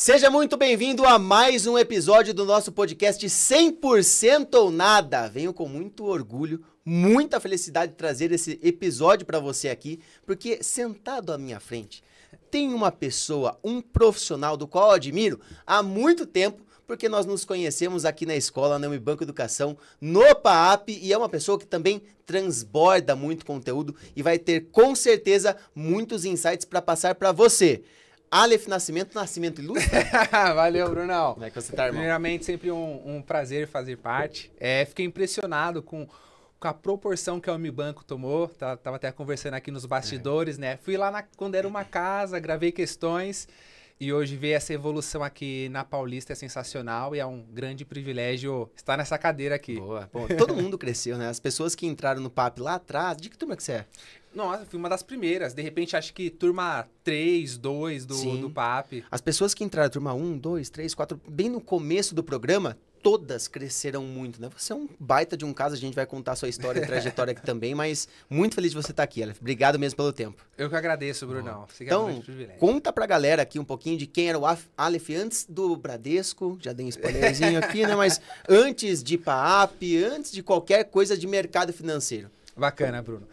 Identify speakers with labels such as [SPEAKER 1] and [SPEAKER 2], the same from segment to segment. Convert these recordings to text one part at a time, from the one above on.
[SPEAKER 1] Seja muito bem-vindo a mais um episódio do nosso podcast 100% ou nada. Venho com muito orgulho, muita felicidade de trazer esse episódio para você aqui, porque sentado à minha frente tem uma pessoa, um profissional do qual eu admiro há muito tempo, porque nós nos conhecemos aqui na escola, na Banco Educação, no PAAP, e é uma pessoa que também transborda muito conteúdo e vai ter com certeza muitos insights para passar para você. Aleph Nascimento, Nascimento Ilustre.
[SPEAKER 2] Valeu, Brunão. Como é que você tá, irmão? Primeiramente, sempre um, um prazer fazer parte. É, fiquei impressionado com, com a proporção que a Banco tomou. Tá, tava até conversando aqui nos bastidores, é. né? Fui lá na, quando era uma casa, gravei questões. E hoje ver essa evolução aqui na Paulista é sensacional e é um grande privilégio estar nessa cadeira aqui.
[SPEAKER 1] Boa, Bom, todo mundo cresceu, né? As pessoas que entraram no PAP lá atrás, de que turma que você é?
[SPEAKER 2] Nossa, fui uma das primeiras. De repente, acho que turma 3, 2 do, do PAP.
[SPEAKER 1] As pessoas que entraram turma 1, 2, 3, 4, bem no começo do programa, todas cresceram muito, né? Você é um baita de um caso, a gente vai contar sua história e trajetória aqui também, mas muito feliz de você estar aqui, Aleph. Obrigado mesmo pelo tempo.
[SPEAKER 2] Eu que agradeço, Brunão. então, é
[SPEAKER 1] conta pra galera aqui um pouquinho de quem era o Aleph antes do Bradesco, já dei um spoilerzinho aqui, né? Mas antes de PAAP, antes de qualquer coisa de mercado financeiro.
[SPEAKER 2] Bacana, Bruno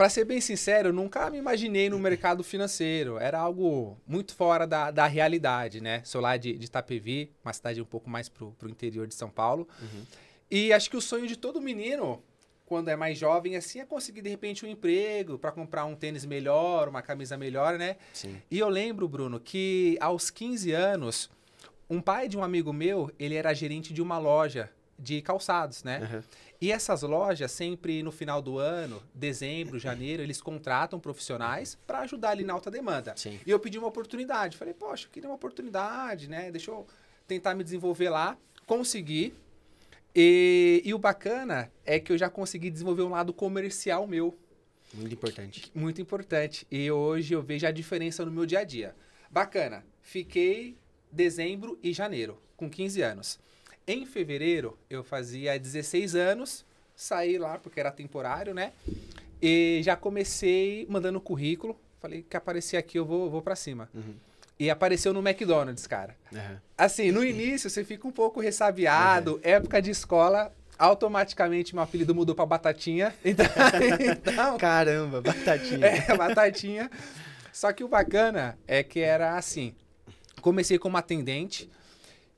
[SPEAKER 1] para ser bem sincero,
[SPEAKER 2] nunca me imaginei no mercado financeiro. Era algo muito fora da, da realidade, né? Sou lá de, de Itapevi, uma cidade um pouco mais pro, pro interior de São Paulo. Uhum. E acho que o sonho de todo menino, quando é mais jovem, assim, é conseguir de repente um emprego para comprar um tênis melhor, uma camisa melhor, né? Sim. E eu lembro, Bruno, que aos 15 anos, um pai de um amigo meu, ele era gerente de uma loja de calçados, né? Uhum. E essas lojas, sempre no final do ano, dezembro, janeiro, eles contratam profissionais para ajudar ali na alta demanda. Sim. E eu pedi uma oportunidade. Falei, poxa, eu queria uma oportunidade, né? Deixa eu tentar me desenvolver lá. Consegui. E, e o bacana é que eu já consegui desenvolver um lado comercial meu.
[SPEAKER 1] Muito importante.
[SPEAKER 2] Muito importante. E hoje eu vejo a diferença no meu dia a dia. Bacana. Fiquei dezembro e janeiro, com 15 anos. Em fevereiro, eu fazia 16 anos, saí lá porque era temporário, né? E já comecei mandando currículo. Falei que aparecer aqui, eu vou, vou para cima. Uhum. E apareceu no McDonald's, cara. Uhum. Assim, no início você fica um pouco ressabiado, uhum. época de escola, automaticamente meu apelido mudou para Batatinha. Então, então, Caramba, Batatinha. É, Batatinha. Só que o bacana é que era assim: comecei como atendente,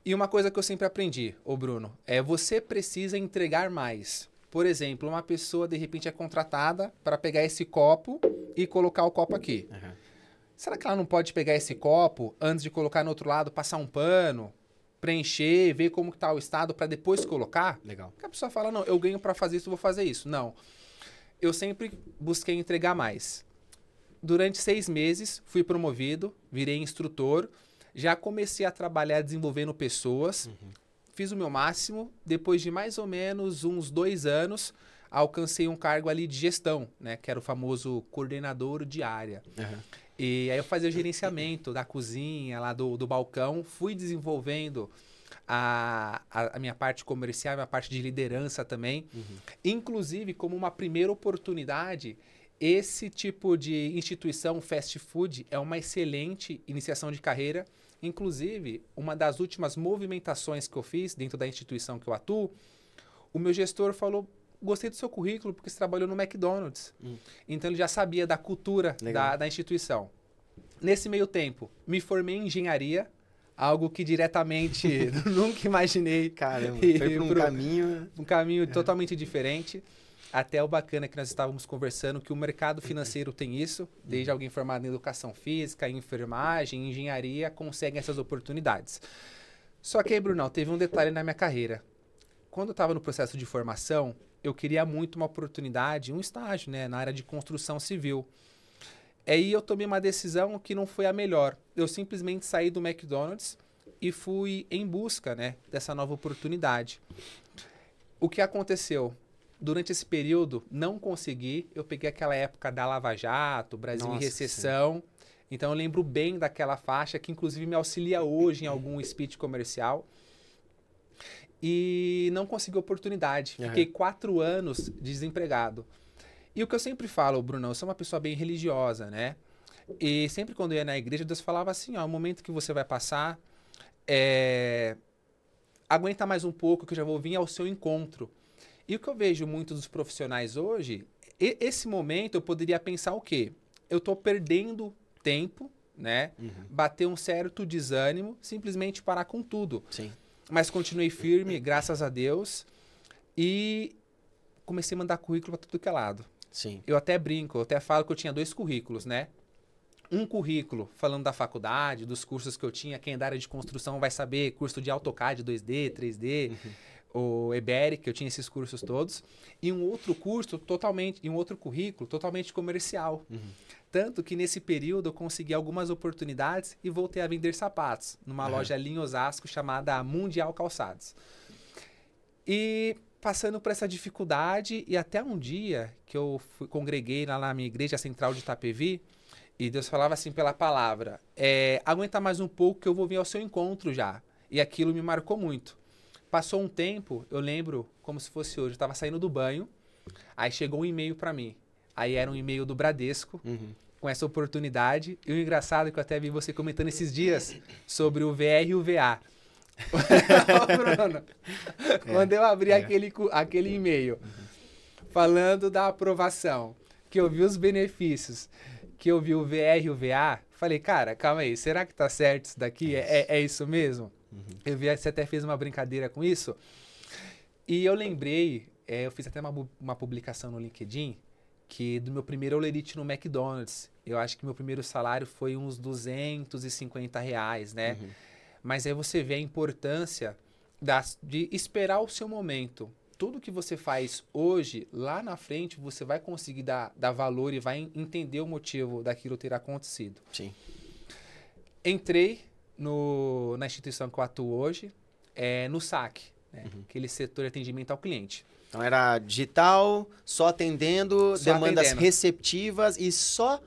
[SPEAKER 2] e uma coisa que eu sempre aprendi, o Bruno, é você precisa entregar mais. Por exemplo, uma pessoa de repente é contratada para pegar esse copo e colocar o copo aqui. Uhum. Será que ela não pode pegar esse copo antes de colocar no outro lado, passar um pano, preencher, ver como está o estado para depois colocar? Legal. Porque a pessoa fala: não, eu ganho para fazer isso, vou fazer isso. Não. Eu sempre busquei entregar mais. Durante seis meses, fui promovido, virei instrutor. Já comecei a trabalhar desenvolvendo pessoas, uhum. fiz o meu máximo. Depois de mais ou menos uns dois anos, alcancei um cargo ali de gestão, né? Que era o famoso coordenador de área. Uhum. E aí eu fazia o gerenciamento da cozinha, lá do, do balcão, fui desenvolvendo a, a, minha parte comercial, a minha parte de liderança também. Uhum. Inclusive, como uma primeira oportunidade, esse tipo de instituição, fast food, é uma excelente iniciação de carreira Inclusive, uma das últimas movimentações que eu fiz dentro da instituição que eu atuo, o meu gestor falou: gostei do seu currículo porque você trabalhou no McDonald's. Hum. Então ele já sabia da cultura da, da, instituição. Nesse meio tempo, me formei em engenharia, algo que diretamente nunca imaginei. cara foi por um pro, caminho. Um caminho é. totalmente diferente. Até o bacana é que nós estávamos conversando que o mercado financeiro tem isso, desde alguém formado em educação física, enfermagem, engenharia, conseguem essas oportunidades. Só que aí, Brunão, teve um detalhe na minha carreira. Quando eu estava no processo de formação, eu queria muito uma oportunidade, um estágio, né, na área de construção civil. Aí é, eu tomei uma decisão que não foi a melhor. Eu simplesmente saí do McDonald's e fui em busca, né, dessa nova oportunidade. O que aconteceu? durante esse período, não consegui. Eu peguei aquela época da Lava Jato, Brasil Nossa, em recessão. Sim. Então eu lembro bem daquela faixa que inclusive me auxilia hoje em algum speech comercial. E não consegui oportunidade. Fiquei uhum. quatro anos desempregado. E o que eu sempre falo, Bruno, eu sou uma pessoa bem religiosa, né? E sempre quando eu ia na igreja, Deus falava assim, ó, o momento que você vai passar, é... aguenta mais um pouco que eu já vou vir ao seu encontro. E o que eu vejo muito dos profissionais hoje, e, esse momento eu poderia pensar o quê? Eu estou perdendo tempo, né? Uhum. Bater um certo desânimo, simplesmente parar com tudo. Sim. Mas continuei firme, graças a Deus. E comecei a mandar currículo para tudo que é lado. Sim. Eu até brinco, eu até falo que eu tinha dois currículos, né? um currículo falando da faculdade, dos cursos que eu tinha. Quem é da área de construção vai saber curso de AutoCAD 2D, 3D, uhum o EBR, que eu tinha esses cursos todos, e um outro curso totalmente, e um outro currículo totalmente comercial. Uhum. Tanto que nesse período eu consegui algumas oportunidades e voltei a vender sapatos numa uhum. loja ali em Osasco chamada Mundial Calçados. E passando por essa dificuldade e até um dia que eu fui, congreguei lá na minha igreja central de Itapevi, e Deus falava assim pela palavra: é, aguenta mais um pouco que eu vou vir ao seu encontro já. E aquilo me marcou muito. Passou um tempo, eu lembro como se fosse hoje, eu tava saindo do banho, aí chegou um e-mail para mim. Aí era um e-mail do Bradesco, uhum. com essa oportunidade. E o engraçado é que eu até vi você comentando esses dias sobre o VR e o VA. Bruno, é, quando eu abri é. aquele, aquele e-mail falando da aprovação, que eu vi os benefícios, que eu vi o VR e o VA, falei, cara, calma aí, será que tá certo isso daqui? É, é isso é mesmo? Uhum. Eu vi, você até fez uma brincadeira com isso. E eu lembrei, é, eu fiz até uma, uma publicação no LinkedIn, que do meu primeiro olerite no McDonald's, eu acho que meu primeiro salário foi uns 250 reais, né? Uhum. Mas aí você vê a importância das, de esperar o seu momento. Tudo que você faz hoje, lá na frente, você vai conseguir dar, dar valor e vai entender o motivo daquilo ter acontecido. Sim. Entrei no, na instituição que eu atuo hoje, é no SAC, né? Uhum. aquele setor de atendimento ao cliente.
[SPEAKER 1] Então era digital, só atendendo, só demandas atendendo. receptivas e só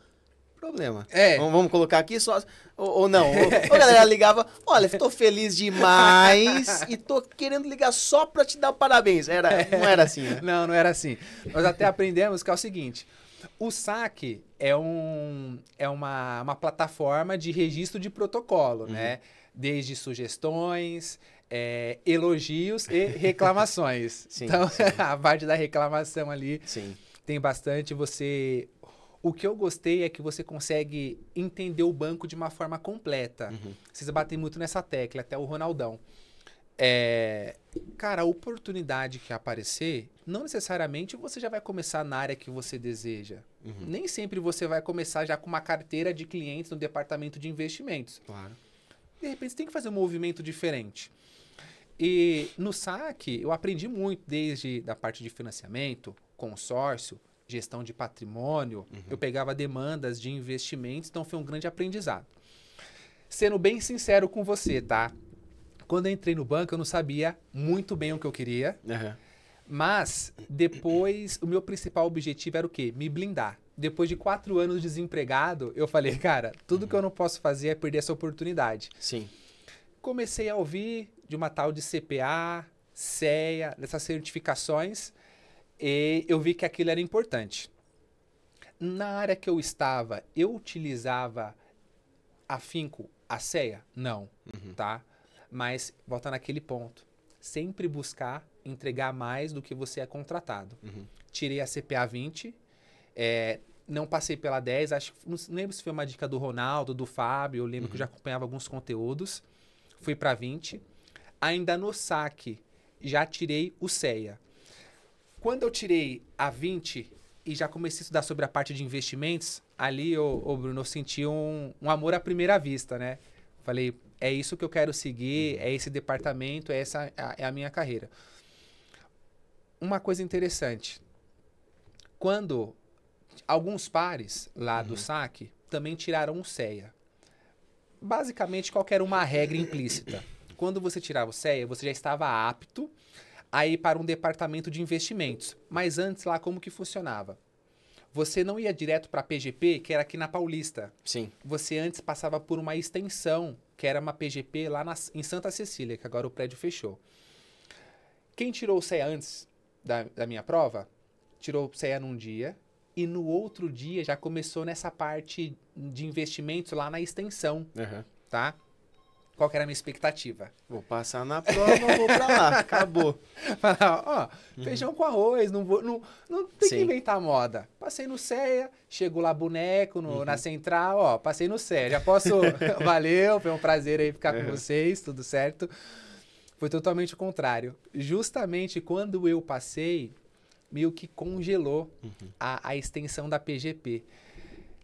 [SPEAKER 1] problema. É. Vamos, vamos colocar aqui só. Ou, ou não. ou, a galera ligava, olha, estou feliz demais e estou querendo ligar só para te dar parabéns. Era, Não era assim, né?
[SPEAKER 2] Não, não era assim. Nós até
[SPEAKER 1] aprendemos que é o seguinte: o saque é,
[SPEAKER 2] um, é uma, uma plataforma de registro de protocolo, uhum. né? Desde sugestões, é, elogios e reclamações. sim, então, sim. a parte da reclamação ali sim. tem bastante. Você. O que eu gostei é que você consegue entender o banco de uma forma completa. Uhum. Vocês batem muito nessa tecla, até o Ronaldão. É, cara, a oportunidade que aparecer, não necessariamente você já vai começar na área que você deseja. Uhum. Nem sempre você vai começar já com uma carteira de clientes no departamento de investimentos. Claro. De repente você tem que fazer um movimento diferente. E no saque, eu aprendi muito desde da parte de financiamento, consórcio, gestão de patrimônio. Uhum. Eu pegava demandas de investimentos, então foi um grande aprendizado. Sendo bem sincero com você, tá? Quando eu entrei no banco, eu não sabia muito bem o que eu queria. Uhum. Mas depois, o meu principal objetivo era o quê? Me blindar. Depois de quatro anos desempregado, eu falei, cara, tudo que eu não posso fazer é perder essa oportunidade. Sim. Comecei a ouvir de uma tal de CPA, CEA, dessas certificações, e eu vi que aquilo era importante. Na área que eu estava, eu utilizava afinco a CEA? Não, uhum. tá? Mas volta naquele ponto. Sempre buscar entregar mais do que você é contratado. Uhum. Tirei a CPA 20, é, não passei pela 10, acho, não lembro se foi uma dica do Ronaldo, do Fábio, eu lembro uhum. que eu já uhum. acompanhava alguns conteúdos, fui para 20. Ainda no saque, já tirei o CEA. Quando eu tirei a 20 e já comecei a estudar sobre a parte de investimentos, ali, o Bruno, eu senti um, um amor à primeira vista, né? Falei, é isso que eu quero seguir, uhum. é esse departamento, é essa é a é minha carreira uma coisa interessante. Quando alguns pares lá uhum. do saque também tiraram o CEA. Basicamente, qualquer uma regra implícita. Quando você tirava o CEA, você já estava apto a ir para um departamento de investimentos. Mas antes lá, como que funcionava? Você não ia direto para a PGP, que era aqui na Paulista. Sim. Você antes passava por uma extensão, que era uma PGP lá na, em Santa Cecília, que agora o prédio fechou. Quem tirou o CEA antes da, da minha prova, tirou CEA num dia e no outro dia já começou nessa parte de investimentos lá na extensão, uhum. tá? Qual que era a minha expectativa? Vou passar na
[SPEAKER 1] prova, vou pra lá, acabou.
[SPEAKER 2] Falar, ó, uhum. feijão com arroz, não vou, não, não tem Sim. que inventar moda. Passei no CEA, chego lá boneco no, uhum. na central, ó, passei no CEA, já posso, valeu, foi um prazer aí ficar com vocês, tudo certo. Foi totalmente o contrário. Justamente quando eu passei, meio que congelou uhum. a, a extensão da PGP.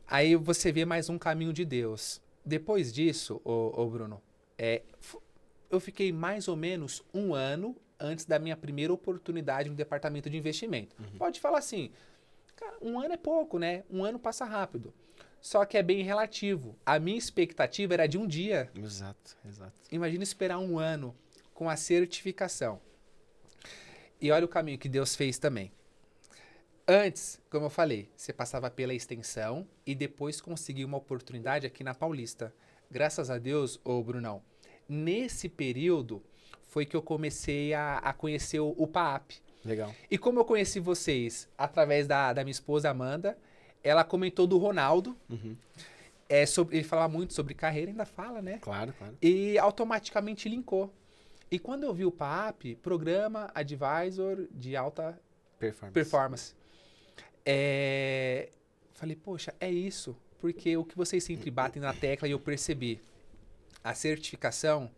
[SPEAKER 2] Aí você vê mais um caminho de Deus. Depois disso, ô, ô Bruno, é, eu fiquei mais ou menos um ano antes da minha primeira oportunidade no departamento de investimento. Uhum. Pode falar assim, cara, um ano é pouco, né? Um ano passa rápido. Só que é bem relativo. A minha expectativa era de um dia.
[SPEAKER 1] Exato, exato.
[SPEAKER 2] Imagina esperar um ano com a certificação. E olha o caminho que Deus fez também. Antes, como eu falei, você passava pela extensão e depois conseguia uma oportunidade aqui na Paulista. Graças a Deus, ô Brunão, nesse período foi que eu comecei a, a conhecer o, o PAAP. Legal. E como eu conheci vocês através da, da minha esposa Amanda, ela comentou do Ronaldo. Uhum. É sobre, ele falava muito sobre carreira, ainda fala, né? Claro, claro. E automaticamente linkou. E quando eu vi o PAP, Programa Advisor de Alta Performance, performance é, falei, poxa, é isso. Porque o que vocês sempre batem na tecla e eu percebi, a certificação,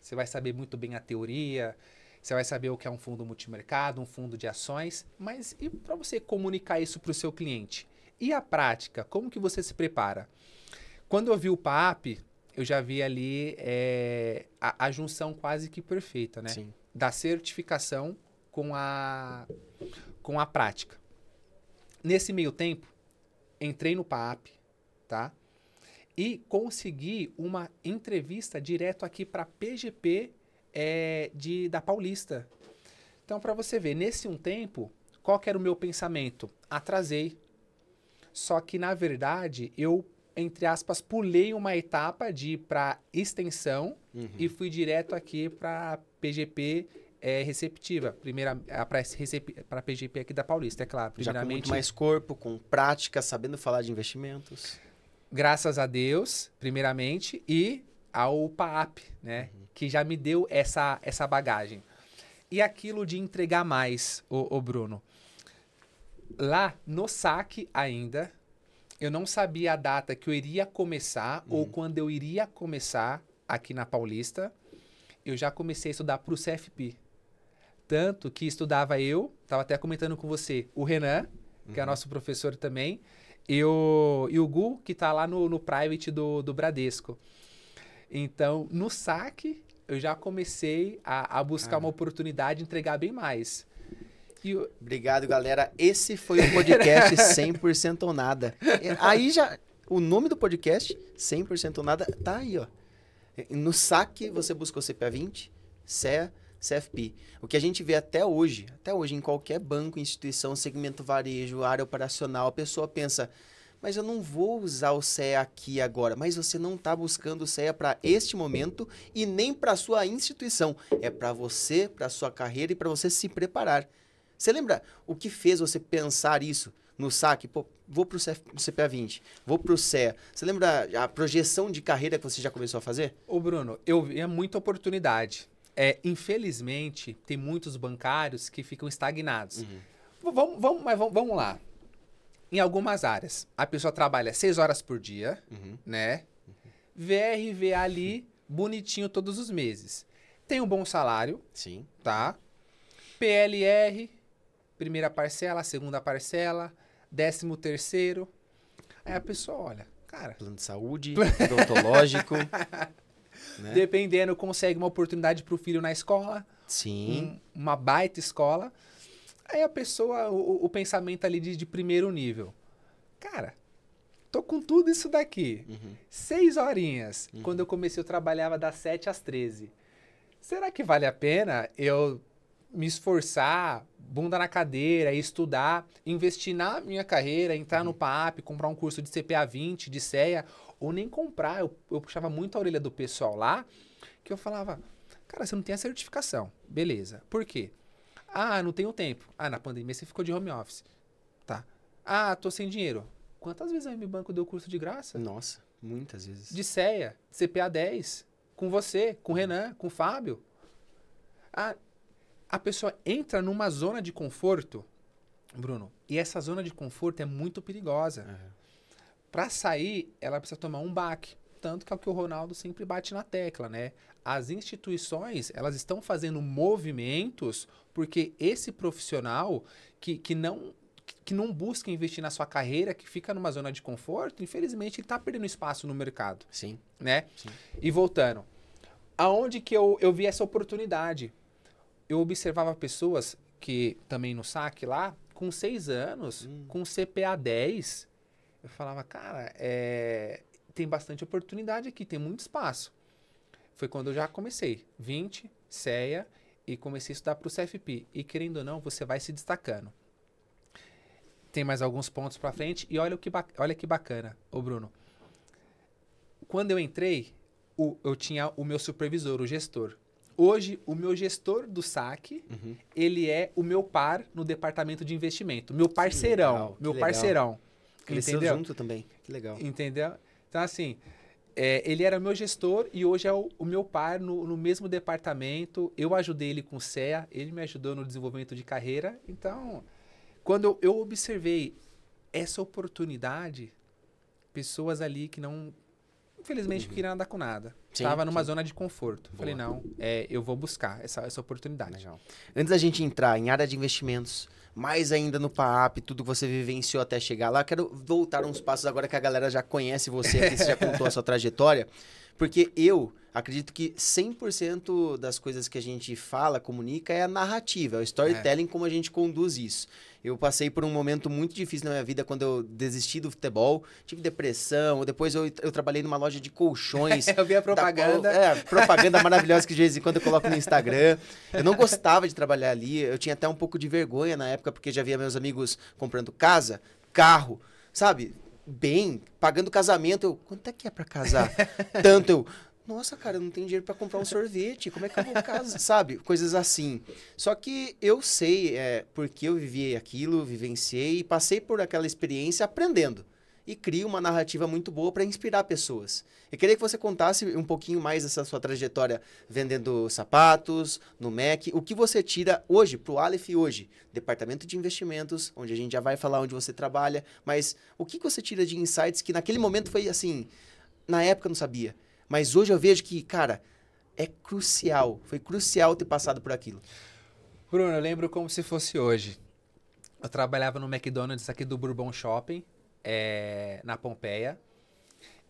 [SPEAKER 2] você vai saber muito bem a teoria, você vai saber o que é um fundo multimercado, um fundo de ações, mas e para você comunicar isso para o seu cliente? E a prática? Como que você se prepara? Quando eu vi o PAP, eu já vi ali é, a, a, junção quase que perfeita, né? Sim. Da certificação com a, com a prática. Nesse meio tempo, entrei no PAP, tá? E consegui uma entrevista direto aqui para PGP é, eh, de, da Paulista. Então, para você ver, nesse um tempo, qual era o meu pensamento? Atrasei. Só que, na verdade, eu entre aspas, pulei uma etapa de ir para extensão uhum. e fui direto aqui para PGP é, receptiva. Primeira, ah, para PGP aqui
[SPEAKER 1] da Paulista, é claro. Já com muito mais corpo, com prática, sabendo falar de investimentos.
[SPEAKER 2] Graças a Deus, primeiramente, e ao PAAP, né? Uhum. Que já me deu essa, essa bagagem. E aquilo de entregar mais, o, o Bruno. Lá no saque ainda, eu não sabia a data que eu iria começar uhum. ou quando eu iria começar aqui na Paulista. Eu já comecei a estudar para o CFP. Tanto que estudava eu, estava até comentando com você, o Renan, que é uhum. é nosso professor também, e o, e o Gu, que está lá no, no private do, do Bradesco. Então, no saque, eu já comecei a, a buscar ah. uma oportunidade de entregar bem mais.
[SPEAKER 1] Obrigado, galera. Esse foi o podcast 100% ou nada. É, aí já. O nome do podcast, 100% ou nada, tá aí, ó. É, no saque, você buscou CPA20, CEA, CFP. O que a gente vê até hoje, até hoje, em qualquer banco, instituição, segmento varejo, área operacional, a pessoa pensa, mas eu não vou usar o CEA aqui agora. Mas você não está buscando o CEA para este momento e nem para sua instituição. É para você, para sua carreira e para você se preparar. Você lembra o que fez você pensar isso no saque? Pô, vou pro CPA 20, vou pro CEA. Você lembra a projeção de carreira que você já começou a fazer? Ô Bruno, eu é muita
[SPEAKER 2] oportunidade. É, infelizmente, tem muitos bancários que ficam estagnados. Uhum. Vamos, vamos, mas vamos, vamos lá. Em algumas áreas, a pessoa trabalha seis horas por dia, uhum. né? VRVA ali, bonitinho todos os meses. Tem um bom salário. Sim. Tá? PLR, primeira parcela, segunda parcela, décimo terceiro. Aí a pessoa olha,
[SPEAKER 1] cara. Plano de saúde, odontológico. né?
[SPEAKER 2] Dependendo, consegue uma oportunidade para o filho na escola. Sim. Um, uma baita escola. Aí a pessoa, o, o pensamento ali de, de, primeiro nível. Cara, tô com tudo isso daqui. Uhum. Seis horinhas. Uhum. Quando eu comecei, eu trabalhava das sete às treze. Será que vale a pena eu me esforçar, bunda na cadeira, estudar, investir na minha carreira, entrar uhum. no PAP, comprar um curso de CPA 20, de CEA, ou nem comprar. Eu, eu puxava muito a orelha do pessoal lá, que eu falava, cara, você não tem a certificação. Beleza. Por quê? Ah, não tenho tempo. Ah, na pandemia você ficou de home office. Tá. Ah, tô sem dinheiro. Quantas vezes a MBanco deu curso de graça?
[SPEAKER 1] Nossa, muitas vezes.
[SPEAKER 2] De CEA, CPA 10, com você, com o uhum. Renan, com o Fábio. Ah, a pessoa entra numa zona de conforto, Bruno, e essa zona de conforto é muito perigosa. Uhum. Para sair, ela precisa tomar um baque. Tanto que é o que o Ronaldo sempre bate na tecla, né? As instituições, elas estão fazendo movimentos porque esse profissional que, que não que não busca investir na sua carreira, que fica numa zona de conforto, infelizmente ele está perdendo espaço no mercado. Sim. Né? Sim. E voltando, aonde que eu, eu vi essa oportunidade? eu observava pessoas que também no saque lá, com seis anos, hum. com CPA 10, eu falava, cara, é, tem bastante oportunidade aqui, tem muito espaço. Foi quando eu já comecei, 20, CEA, e comecei a estudar para o CFP. E querendo ou não, você vai se destacando. Tem mais alguns pontos para frente, e olha, o que olha que bacana, ô Bruno. Quando eu entrei, o, eu tinha o meu supervisor, o gestor. Hoje, o meu gestor do saque, uhum. ele é o meu par no departamento de investimento. Meu parceirão. Legal, meu parceirão. Cresceu junto também. Que legal. Entendeu? Então, assim, é, ele era meu gestor e hoje é o, o meu par no, no, mesmo departamento. Eu ajudei ele com o CEA, ele me ajudou no desenvolvimento de carreira. Então, quando eu, eu observei essa oportunidade, pessoas ali que não infelizmente, eu uhum. não queria nadar com nada. Sim, Tava numa sim. zona de
[SPEAKER 1] conforto. Boa. Falei, não, é, eu vou buscar essa, essa oportunidade. Legal. Antes da gente entrar em área de investimentos, mais ainda no PAAP, tudo que você vivenciou até chegar lá, quero voltar uns passos agora que a galera já conhece você aqui, você já contou a sua trajetória. Porque eu acredito que 100% das coisas que a gente fala, comunica, é a narrativa, é o storytelling, é. como a gente conduz isso. Eu passei por um momento muito difícil na minha vida quando eu desisti do futebol. Tive depressão. Depois eu, eu trabalhei numa loja de colchões. eu vi a propaganda. Da, é, propaganda maravilhosa que de vez em quando eu coloco no Instagram. Eu não gostava de trabalhar ali. Eu tinha até um pouco de vergonha na época, porque já via meus amigos comprando casa, carro, sabe? Bem, pagando casamento. Eu, quanto é que é para casar? Tanto eu nossa, cara, eu não tenho dinheiro para comprar um sorvete, como é que eu vou casa? Sabe? Coisas assim. Só que eu sei, é, porque eu vivi aquilo, vivenciei e passei por aquela experiência aprendendo. E crio uma narrativa muito boa para inspirar pessoas. Eu queria que você contasse um pouquinho mais dessa sua trajetória vendendo sapatos, no MEC. O que você tira hoje para o Aleph hoje? Departamento de investimentos, onde a gente já vai falar onde você trabalha. Mas o que você tira de insights que naquele momento foi assim, na época eu não sabia? Mas hoje eu vejo que, cara, é crucial. Foi crucial ter passado por aquilo. Bruno, eu lembro como se fosse hoje.
[SPEAKER 2] Eu trabalhava no McDonald's aqui do Bourbon Shopping, é, na Pompeia.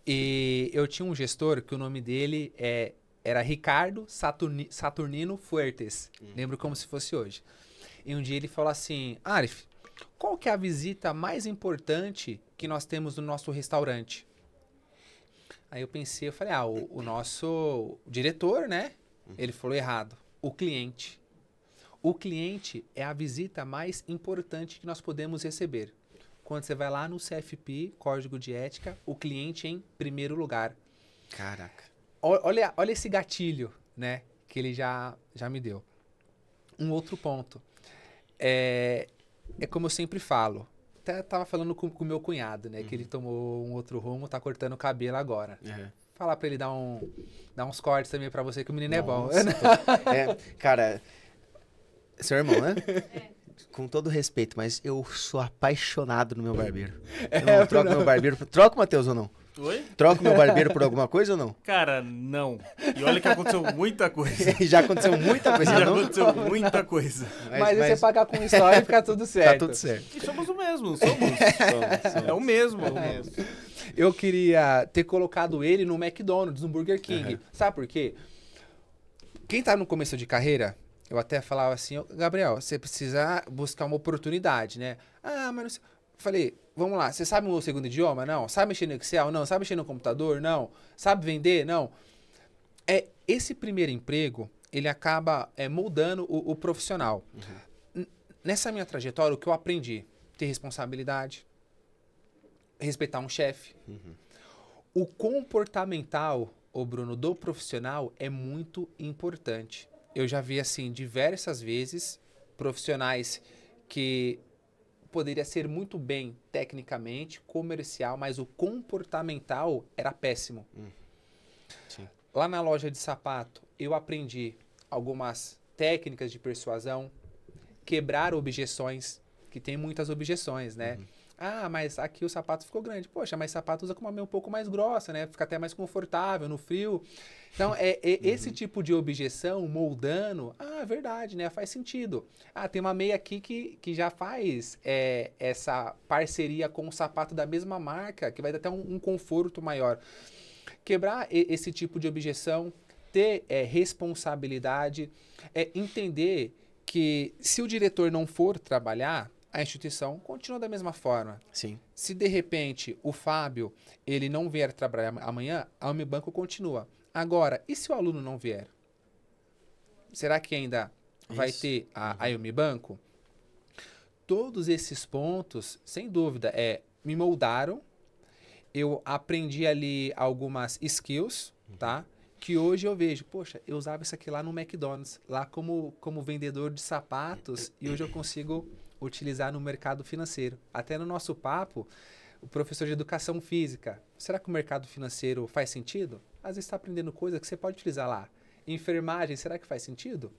[SPEAKER 2] E eu tinha um gestor que o nome dele é, era Ricardo Saturni, Saturnino Fuertes. Hum. Lembro como se fosse hoje. E um dia ele falou assim: Arif, qual que é a visita mais importante que nós temos no nosso restaurante? Aí eu pensei, eu falei, ah, o, o nosso diretor, né? Ele falou errado. O cliente. O cliente é a visita mais importante que nós podemos receber. Quando você vai lá no CFP, Código de Ética, o cliente é em primeiro lugar. Caraca. Olha, olha esse gatilho, né? Que ele já, já me deu. Um outro ponto. É, é como eu sempre falo até tava falando com o meu cunhado, né? Uhum. Que ele uhum. tomou um outro rumo, tá cortando o cabelo agora. Uhum. Falar pra ele dar, um, dar uns cortes também pra você, que o menino Nossa, é bom. é,
[SPEAKER 1] cara, seu irmão, né? É. Com todo respeito, mas eu sou apaixonado no meu barbeiro. É, eu não troco não. meu barbeiro. Troca o Matheus ou não? Oi? Troco meu barbeiro por alguma coisa ou não?
[SPEAKER 2] Cara, não. E olha que aconteceu muita coisa. Já aconteceu muita coisa, Já não? aconteceu muita coisa. Mas, mas, mas... você pagar com história e ficar tá tudo certo. Tá tudo certo. E somos o mesmo, somos. somos, somos. É o mesmo. É o mesmo. Eu queria ter colocado ele no McDonald's, no Burger King. Uhum. Sabe por quê? Quem tá no começo de carreira, eu até falava assim, Gabriel, você precisa buscar uma oportunidade, né? Ah, mas não sei. Falei, vamos lá, você sabe um segundo idioma? Não. Sabe mexer no Excel? Não. Sabe mexer no computador? Não. Sabe vender? Não. É esse primeiro emprego, ele acaba é, moldando o, o profissional. Uhum. Nessa minha trajetória, o que eu aprendi? Ter responsabilidade, respeitar um chefe. Uhum. O comportamental, o Bruno, do profissional é muito importante. Eu já vi assim diversas vezes profissionais que poderia ser muito bem tecnicamente, comercial, mas o comportamental era péssimo. Hum. Lá na loja de sapato, eu aprendi algumas técnicas de persuasão, quebrar objeções, que tem muitas objeções, né? Uhum. Ah, mas aqui o sapato ficou grande. Poxa, mas sapato usa com uma meia um pouco mais grossa, né? Fica até mais confortável no frio. Então, é, é uhum. esse tipo de objeção moldando, ah, verdade, né? Faz sentido. Ah, tem uma meia aqui que, que já faz é, essa parceria com o sapato da mesma marca, que vai dar até um, um conforto maior. Quebrar esse tipo de objeção, ter é, responsabilidade, é, entender que se o diretor não for trabalhar, a instituição continua da mesma forma. Sim. Se de repente o Fábio ele não vier trabalhar amanhã, a Unibanco continua. Agora, e se o aluno não vier? Será que ainda Isso. vai ter a, uhum. a Unibanco? Todos esses pontos, sem dúvida, é, me moldaram. Eu aprendi ali algumas skills, uhum. tá? que hoje eu vejo, poxa, eu usava isso aqui lá no McDonald's, lá como, como vendedor de sapatos, e hoje eu consigo utilizar no mercado financeiro. Até no nosso papo, o professor de educação física, será que o mercado financeiro faz sentido? Às vezes está aprendendo coisa que você pode utilizar lá. Enfermagem, será que faz sentido?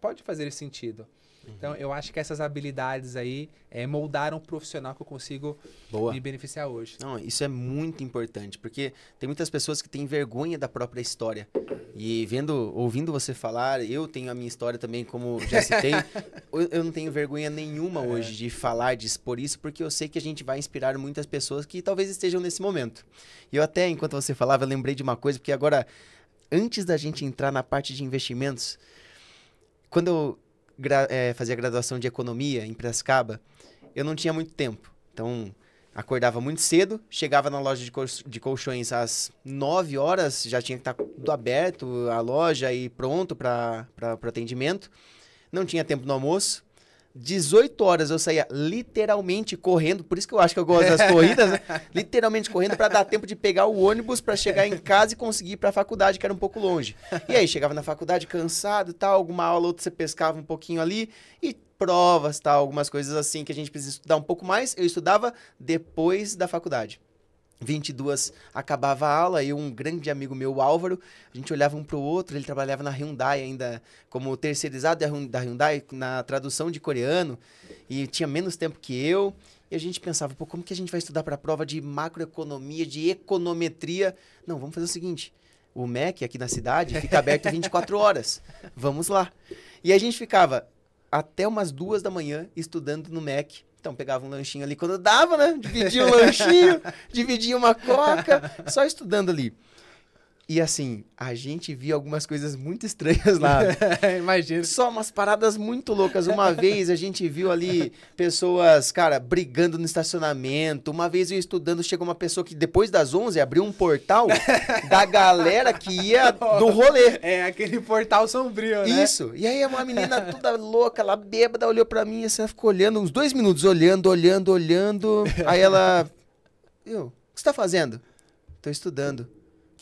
[SPEAKER 2] pode fazer sentido. Uhum. Então, eu acho que essas habilidades aí
[SPEAKER 1] é, moldaram o profissional que eu consigo Boa. me beneficiar hoje. Não, isso é muito importante, porque tem muitas pessoas que têm vergonha da própria história. E vendo, ouvindo você falar, eu tenho a minha história também, como já citei. eu, não tenho vergonha nenhuma é. hoje de falar, de expor isso, porque eu sei que a gente vai inspirar muitas pessoas que talvez estejam nesse momento. E eu até, enquanto você falava, lembrei de uma coisa, porque agora, antes da gente entrar na parte de investimentos quando eu gra é, fazia graduação de economia em Prescaba, eu não tinha muito tempo. Então, acordava muito cedo, chegava na loja de, de colchões às 9 horas, já tinha que estar tá tudo aberto, a loja e pronto para o atendimento. Não tinha tempo no almoço. 18 horas eu saía literalmente correndo, por isso que eu acho que eu gosto das corridas, né? literalmente correndo para dar tempo de pegar o ônibus para chegar em casa e conseguir ir para a faculdade, que era um pouco longe. E aí chegava na faculdade cansado, tal, alguma aula outra você pescava um pouquinho ali e provas, tal, algumas coisas assim que a gente precisa estudar um pouco mais, eu estudava depois da faculdade. 22 acabava a aula, e um grande amigo meu, Álvaro, a gente olhava um para o outro, ele trabalhava na Hyundai ainda como terceirizado da Hyundai na tradução de coreano e tinha menos tempo que eu. E a gente pensava, pô, como que a gente vai estudar para a prova de macroeconomia, de econometria? Não, vamos fazer o seguinte, o MEC aqui na cidade fica aberto 24 horas. Vamos lá. E a gente ficava até umas duas da manhã estudando no MEC então pegava um lanchinho ali quando dava, né? Dividia um lanchinho, dividia uma coca, só estudando ali. E assim, a gente viu algumas coisas muito estranhas lá. Imagina. Só umas paradas muito loucas. Uma vez a gente viu ali pessoas, cara, brigando no estacionamento. Uma vez eu estudando, chegou uma pessoa que depois das 11 abriu um portal da galera que ia do rolê. É, aquele portal sombrio, né? Isso. E aí uma menina toda louca, lá bêbada, olhou para mim e assim, ela ficou olhando uns dois minutos, olhando, olhando, olhando. Aí ela... Eu, o que você tá fazendo? Tô estudando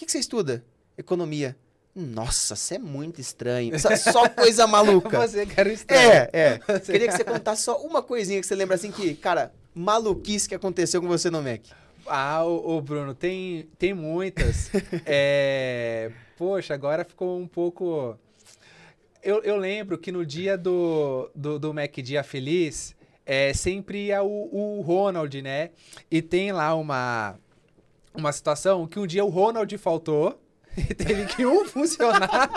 [SPEAKER 1] que, que você estuda? Economia. Nossa, você é muito estranho. Só, só coisa maluca. você, quero estranho. É, é. Você... Queria que você contasse só uma coisinha que você lembra assim que, cara, maluquice que aconteceu com você no Mac. Ah, ô, Bruno, tem,
[SPEAKER 2] tem muitas. é... Poxa, agora ficou um pouco. Eu, eu lembro que no dia do, do, do Mac Dia Feliz, é sempre ia o, o Ronald, né? E tem lá uma uma situação que um dia o Ronald faltou e teve que um funcionar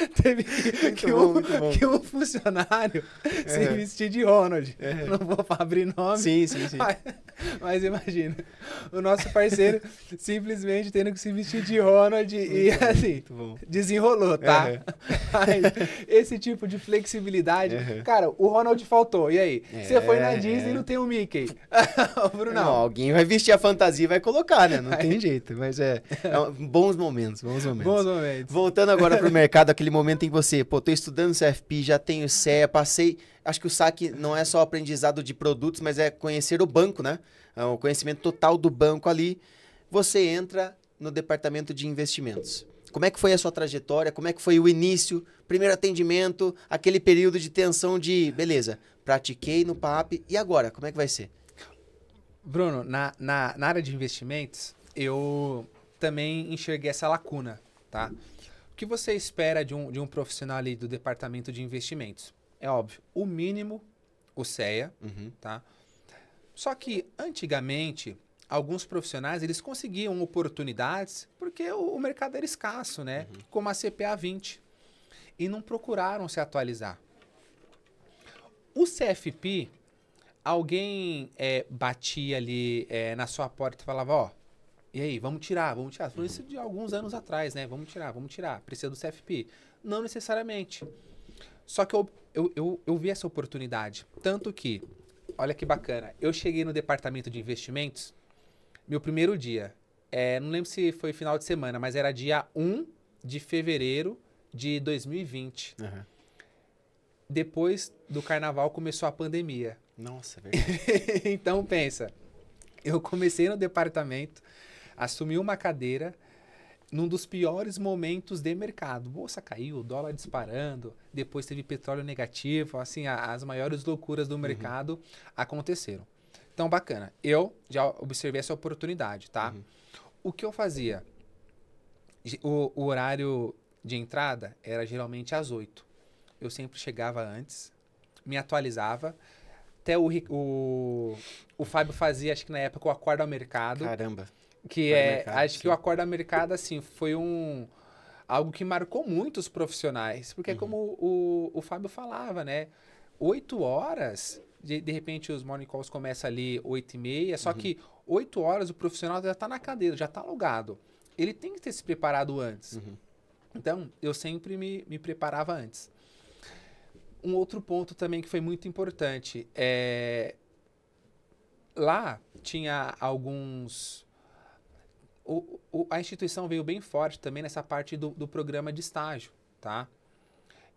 [SPEAKER 2] Teve que, bom, um, que, um, funcionário é. se vestir de Ronald. É. Não vou abrir nome. Sim, sim, sim. Mas, mas imagina, o nosso parceiro simplesmente tendo que se vestir de Ronald muito e bom, assim, desenrolou, tá? É. esse tipo de flexibilidade. Cara, o Ronald faltou. E aí? Você foi na é. Disney e não tem o Mickey. Mickey. Bruno. Não,
[SPEAKER 1] alguém vai vestir a fantasia e vai colocar, né? Não tem jeito. Mas é, é bons momentos, bons momentos. Bons momentos. Voltando agora pro mercado aqui aquele momento em que você, pô, tô estudando CFP, já tenho CEA, passei. Acho que o saque não é só aprendizado de produtos, mas é conhecer o banco, né? É o conhecimento total do banco ali. Você entra no departamento de investimentos. Como é que foi a sua trajetória? Como é que foi o início? Primeiro atendimento, aquele período de tensão de, beleza, pratiquei no PAP e agora, como é que vai ser?
[SPEAKER 2] Bruno, na, na, na área de investimentos, eu também enxerguei essa lacuna, tá? O que você espera de um, de um profissional ali do departamento de investimentos? É óbvio, o mínimo, o CEA, uhum. tá? Só que antigamente, alguns profissionais eles conseguiam oportunidades porque o, o mercado era escasso, né? Uhum. Como a CPA 20. E não procuraram se atualizar. O CFP, alguém é, batia ali é, na sua porta e falava, ó, oh, e aí, vamos tirar, vamos tirar. Você falou isso uhum. de alguns anos atrás, né? Vamos tirar, vamos tirar. Precisa do CFP. Não necessariamente. Só que eu, eu, eu, eu vi essa oportunidade. Tanto que, olha que bacana, eu cheguei no departamento de investimentos, meu primeiro dia. É, não lembro se foi final de semana, mas era dia 1 de fevereiro de 2020. Uhum. Depois do carnaval começou a pandemia. Nossa, é verdade. então pensa, eu comecei no departamento assumiu uma cadeira num dos piores momentos de mercado. Bolsa caiu, dólar disparando, depois teve petróleo negativo, assim, a, as maiores loucuras do uhum. mercado uhum. aconteceram. Então, bacana. Eu já observei essa oportunidade, tá? Uhum. O que eu fazia? O, o, horário de entrada era geralmente às oito. Eu sempre chegava antes, me atualizava. Até o, o, o Fábio fazia, acho que na época, o acordo ao Mercado. Caramba. Que é, acho sim. que o acordo americano assim, foi um algo que marcou muito os profissionais. Porque é uhum. como o, o Fábio falava, né? Oito horas, de, de repente os morning calls começam ali oito e meia, só uhum. que oito horas o profissional já está na cadeira, já está alugado. Ele tem que ter se preparado antes. Uhum. Então, eu sempre me, me preparava antes. Um outro ponto também que foi muito importante é... Lá tinha alguns o, o, a instituição veio bem forte também nessa parte do, do programa de estágio, tá?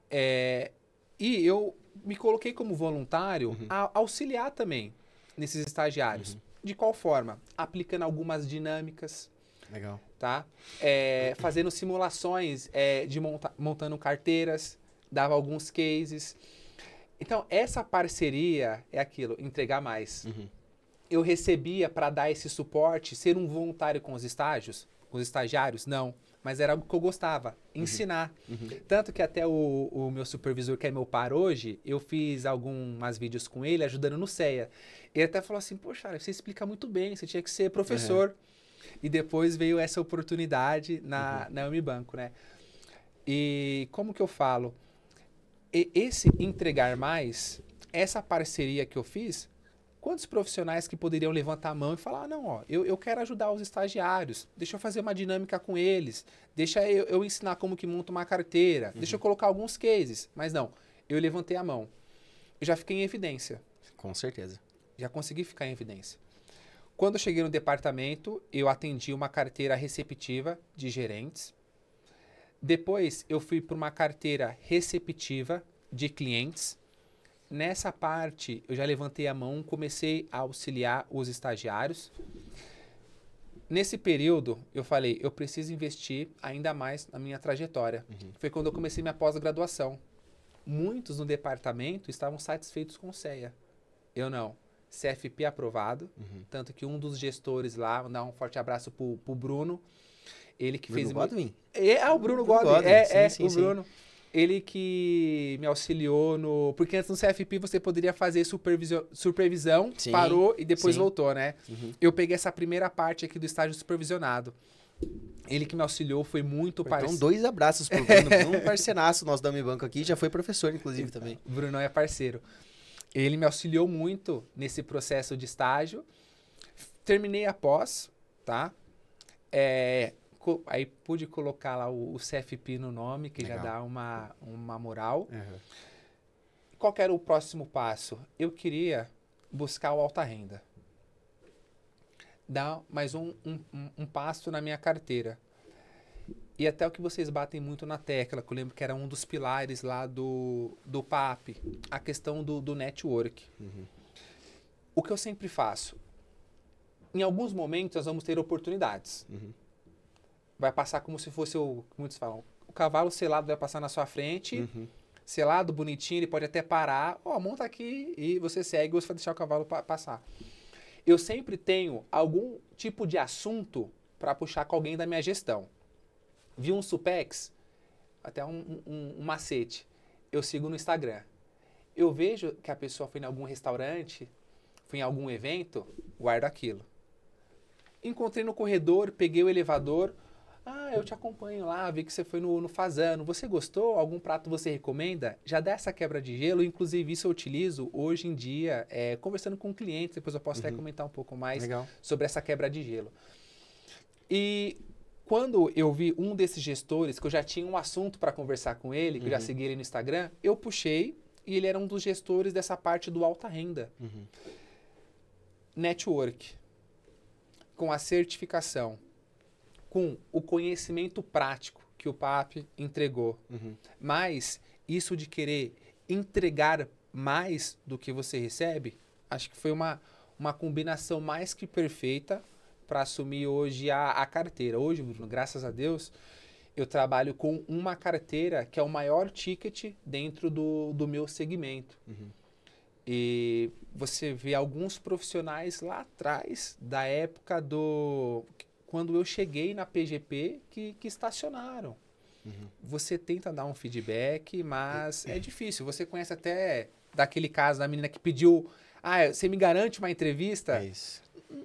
[SPEAKER 2] É, e eu me coloquei como voluntário uhum. a auxiliar também nesses estagiários. Uhum. De qual forma? Aplicando algumas dinâmicas. Legal. Tá? É, fazendo simulações é, de monta montando carteiras, dava alguns cases. Então, essa parceria é aquilo, entregar mais. Uhum eu recebia para dar esse suporte ser um voluntário com os estágios, com os estagiários? Não. Mas era algo que eu gostava, uhum. ensinar. Uhum. Uhum. Tanto que até o, o, meu supervisor, que é meu par hoje, eu fiz algumas vídeos com ele ajudando no CEA. Ele até falou assim: Poxa, você explica muito bem, você tinha que ser professor. Uhum. E depois veio essa oportunidade na, uhum. na Unibanco, né? E como que eu falo? E, esse entregar mais, essa parceria que eu fiz, Quantos profissionais que poderiam levantar a mão e falar: ah, não, ó, eu, eu quero ajudar os estagiários, deixa eu fazer uma dinâmica com eles, deixa eu, eu ensinar como que monta uma carteira, uhum. deixa eu uhum. colocar alguns cases. Mas não, eu levantei a mão. Eu já fiquei em evidência. Com certeza. Já consegui ficar em evidência. Quando eu cheguei no departamento, eu atendi uma carteira receptiva de gerentes. Depois, eu fui para uma carteira receptiva de clientes. Nessa parte, eu já levantei a mão, comecei a auxiliar os estagiários. Nesse período, eu falei, eu preciso investir ainda mais na minha trajetória. Uhum. Foi quando eu comecei minha pós-graduação. Muitos no departamento estavam satisfeitos com o CEA. Eu não. CFP aprovado, uhum. tanto que um dos gestores lá, vou dar um forte abraço pro, pro Bruno, ele que Bruno fez... Bruno Godwin? É, ah, o Bruno, Bruno Godwin, Godwin. é, sim, é sim, o sim. Bruno ele que me auxiliou no. Porque antes no CFP você poderia fazer supervisio... supervisão, sim, parou e depois sim. voltou, né? Uhum. Eu peguei essa primeira parte aqui do estágio supervisionado. Ele que me auxiliou foi muito parceiro. Então, dois abraços pro Bruno. um parceiraço nosso da Banco aqui, já foi professor, inclusive, também. também. Brunão é parceiro. Ele me auxiliou muito nesse processo de estágio. Terminei após, tá? É, aí pude colocar lá o, o CFP no nome, que Legal. já dá uma, uma moral. Uhum. Qual era o próximo passo? Eu queria buscar o alta renda. Dar mais um, um, um, um passo na minha carteira. E até o que vocês batem muito na tecla, que eu lembro que era um dos pilares lá do, do PAP, a questão do, do network. Uhum. O que eu sempre faço? Em alguns momentos nós vamos ter oportunidades. Uhum vai passar como se fosse o. Muitos falam. O cavalo selado vai passar na sua frente, uhum. selado, bonitinho, ele pode até parar. Ó, oh, monta aqui e você segue ou você vai deixar o cavalo pa passar. Eu sempre tenho algum tipo de assunto para puxar com alguém da minha gestão. Vi um supex, até um, um, um macete. Eu sigo no Instagram. Eu vejo que a pessoa foi em algum restaurante, foi em algum evento, guardo aquilo. Encontrei no corredor, peguei o elevador, ah, eu te acompanho lá, vi que você foi no, no Fazano, você gostou? Algum prato você recomenda? Já dá essa quebra de gelo, inclusive isso eu utilizo hoje em dia, é, conversando com clientes, depois eu posso uhum. até comentar um pouco mais Legal. sobre essa quebra de gelo. E quando eu vi um desses gestores, que eu já tinha um assunto para conversar com ele, que uhum. eu já uhum. segui ele no Instagram, eu puxei e ele era um dos gestores dessa parte do alta renda. Uhum. Network. Com a certificação com o conhecimento prático que o PAP entregou. Uhum. Mas isso de querer entregar mais do que você recebe, acho que foi uma, uma combinação mais que perfeita para assumir hoje a, a carteira. Hoje, Bruno, graças a Deus, eu trabalho com uma carteira que é o maior ticket dentro do, do meu segmento. Uhum. E você vê alguns profissionais lá atrás, da época do quando eu cheguei na PGP que, que estacionaram. Uhum. Você tenta dar um feedback, mas é difícil. Você conhece até daquele caso da menina que pediu. Ah,
[SPEAKER 1] você me garante uma entrevista? É isso.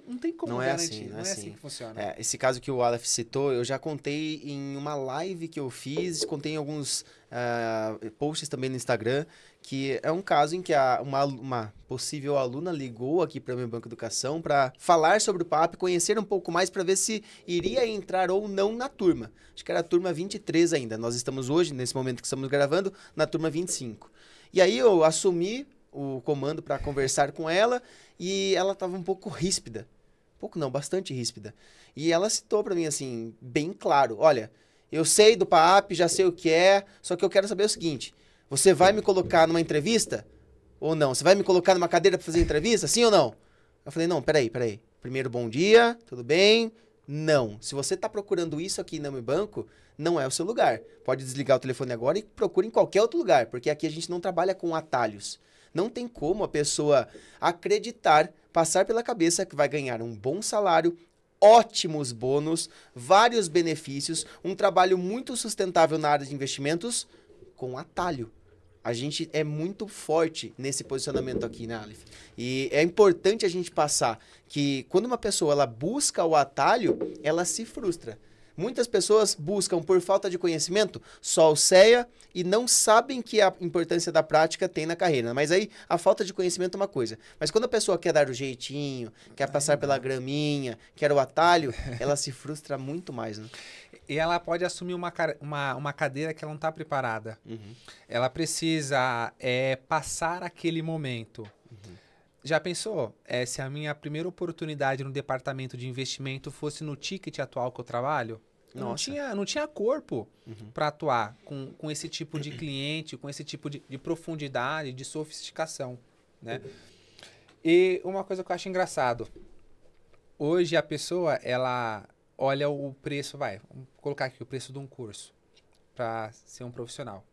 [SPEAKER 1] Não tem como não é garantir, é assim, não, não é, é, assim. assim. que funciona. É, esse caso que o Aleph citou, eu já contei em uma live que eu fiz, contei em alguns uh, posts também no Instagram, que é um caso em que a, uma, uma possível aluna ligou aqui para o meu banco de educação para falar sobre o PAP, conhecer um pouco mais para ver se iria entrar ou não na turma. Acho que era a turma 23 ainda. Nós estamos hoje, nesse momento que estamos gravando, na turma 25. E aí eu assumi o comando para conversar com ela e ela estava um pouco ríspida. Um pouco não, bastante ríspida. E ela citou para mim assim, bem claro, olha, eu sei do PAP, já sei o que é, só que eu quero saber o seguinte, você vai me colocar numa entrevista? Ou não? Você vai me colocar numa cadeira para fazer entrevista? Sim ou não? Eu falei, não, peraí, peraí. Primeiro, bom dia, tudo bem? Não. Se você está procurando isso aqui no meu banco, não é o seu lugar. Pode desligar o telefone agora e procure em qualquer outro lugar, porque aqui a gente não trabalha com atalhos. Não tem como a pessoa acreditar, passar pela cabeça que vai ganhar um bom salário, ótimos bônus, vários benefícios, um trabalho muito sustentável na área de investimentos com atalho. A gente é muito forte nesse posicionamento aqui, né, Aleph? E é importante a gente passar que quando uma pessoa ela busca o atalho, ela se frustra. Muitas pessoas buscam, por falta de conhecimento, só o CEA e não sabem que a importância da prática tem na carreira. Mas aí a falta de conhecimento é uma coisa. Mas quando a pessoa quer dar o jeitinho, quer passar pela graminha, quer o atalho, ela se frustra muito mais, né? e ela pode assumir uma, uma, uma cadeira que ela não está preparada. Uhum.
[SPEAKER 2] Ela precisa é, passar aquele momento. Uhum. Já pensou? É, se a minha primeira oportunidade no departamento de investimento fosse no ticket atual que eu trabalho? Não tinha, não tinha corpo uhum. para atuar com, com esse tipo de cliente, com esse tipo de, de profundidade, de sofisticação. Né? E uma coisa que eu acho engraçado. Hoje a pessoa, ela olha o preço, vai, vamos colocar aqui o preço de um curso para ser um profissional.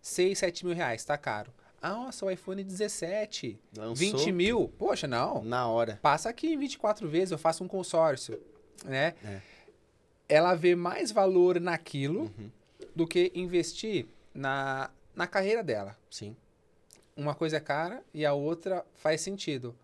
[SPEAKER 2] 6, 7 mil reais, tá caro. Ah, nossa, o iPhone 17, Lançou? 20 mil. Poxa, não. Na hora. Passa aqui em 24 vezes, eu faço um consórcio, né? É. Ela vê mais valor naquilo uhum. do que investir na, na carreira dela. Sim. Uma coisa é cara e a outra faz sentido.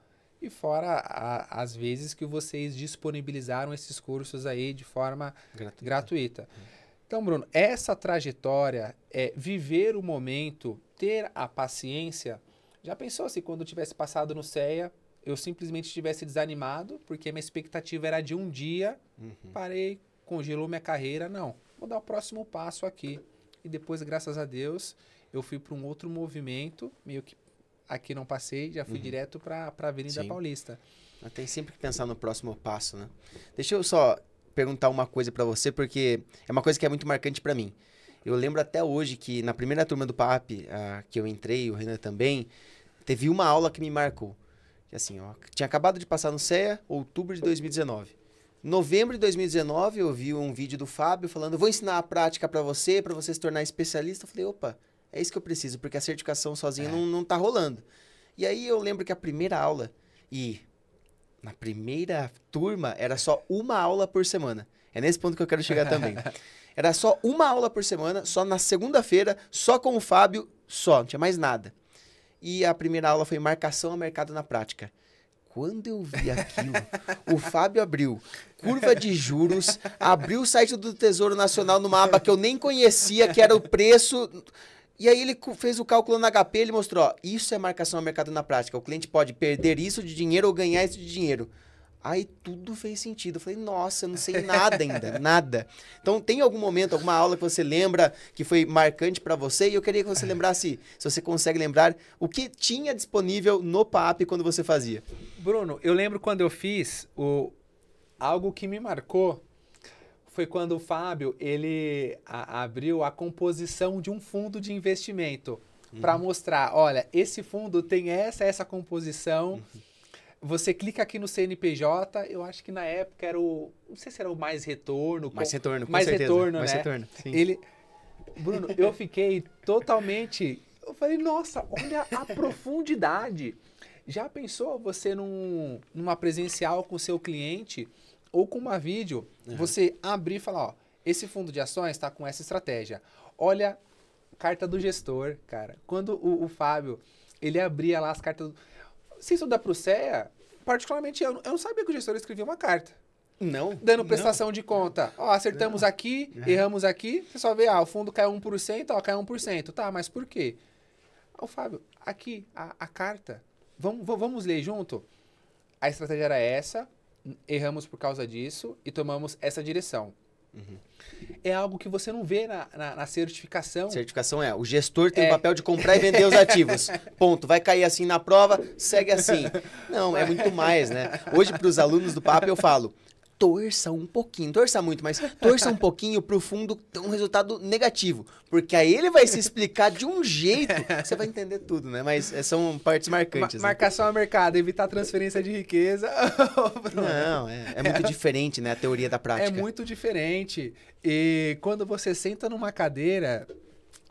[SPEAKER 2] E fora a, as vezes que vocês disponibilizaram esses cursos aí de forma gratuita. gratuita. Hum. Então, Bruno, essa trajetória é viver o momento, ter a paciência. Já pensou se quando eu tivesse passado no CEA, eu simplesmente tivesse desanimado, porque minha expectativa era de um dia, uhum. parei, congelou minha carreira. Não, vou dar o próximo passo aqui. E depois, graças a Deus, eu fui para um outro movimento, meio que aqui não passei, já fui uhum. direto para a
[SPEAKER 1] Avenida Sim. Paulista. Tem sempre que pensar no próximo passo, né? Deixa eu só perguntar uma coisa para você, porque é uma coisa que é muito marcante para mim. Eu lembro até hoje que na primeira turma do PAP, uh, que eu entrei, o Renan também, teve uma aula que me marcou. Que assim, ó, tinha acabado de passar no CEA, outubro de 2019. Novembro de 2019, eu vi um vídeo do Fábio falando: "Vou ensinar a prática para você, para você se tornar especialista". Eu falei: "Opa, é isso que eu preciso, porque a certificação sozinha é. não, não tá rolando. E aí eu lembro que a primeira aula, e na primeira turma era só uma aula por semana. É nesse ponto que eu quero chegar também. Era só uma aula por semana, só na segunda-feira, só com o Fábio, só, não tinha mais nada. E a primeira aula foi marcação a mercado na prática. Quando eu vi aquilo, o Fábio abriu curva de juros, abriu o site do Tesouro Nacional numa aba que eu nem conhecia, que era o preço. E aí ele fez o cálculo na HP, ele mostrou, ó, isso é marcação ao mercado na prática. O cliente pode perder isso de dinheiro ou ganhar isso de dinheiro. Aí tudo fez sentido. Eu falei, nossa, eu não sei nada ainda, nada. Então tem algum momento, alguma aula que você lembra que foi marcante para você? E eu queria que você lembrasse, se você consegue lembrar, o que tinha disponível no PAP quando você fazia. Bruno, eu lembro quando eu fiz o algo que me marcou
[SPEAKER 2] foi quando o Fábio ele a, abriu a composição de um fundo de investimento uhum. para mostrar, olha, esse fundo tem essa essa composição. Uhum. Você clica aqui no CNPJ, eu acho que na época era o, não sei se era o mais retorno, mais com, retorno, com mais certeza. retorno, mais né? retorno. Sim. Ele, Bruno, eu fiquei totalmente, eu falei, nossa, olha a profundidade. Já pensou você num, numa presencial com seu cliente? ou com uma vídeo, uhum. você abrir e falar, ó, esse fundo de ações está com essa estratégia. Olha carta do gestor, cara. Quando o, o Fábio, ele abria lá as cartas... Do... Se isso dá pro CEA, particularmente eu, eu não sabia que o gestor escrevia uma carta. Não. Dando prestação não. de conta. Ó, acertamos não. aqui, é. erramos aqui. Você só vê, ah, o fundo caiu 1%, ó, caiu 1%. Tá, mas por quê? Ó, Fábio, aqui, a, a carta. Vamos, vamos ler junto? A estratégia era essa, erramos por causa disso e tomamos essa
[SPEAKER 1] direção. Uhum.
[SPEAKER 2] É algo que você não vê na, na, na certificação.
[SPEAKER 1] Certificação é, o gestor tem é. o papel de comprar e vender os ativos. Ponto. Vai cair assim na prova, segue assim. Não, é muito mais, né? Hoje, para os alunos do papo, eu falo: torça um pouquinho, torça muito, mas torça um pouquinho pro fundo ter um resultado negativo. Porque aí ele vai se explicar de um jeito, você vai entender tudo, né? Mas eh, são partes marcantes. Ma né? marcação né? ao mercado, evitar
[SPEAKER 2] transferência de riqueza.
[SPEAKER 1] Não, é, é muito é, diferente, né? A teoria da prática.
[SPEAKER 2] É muito diferente. E quando você senta numa cadeira,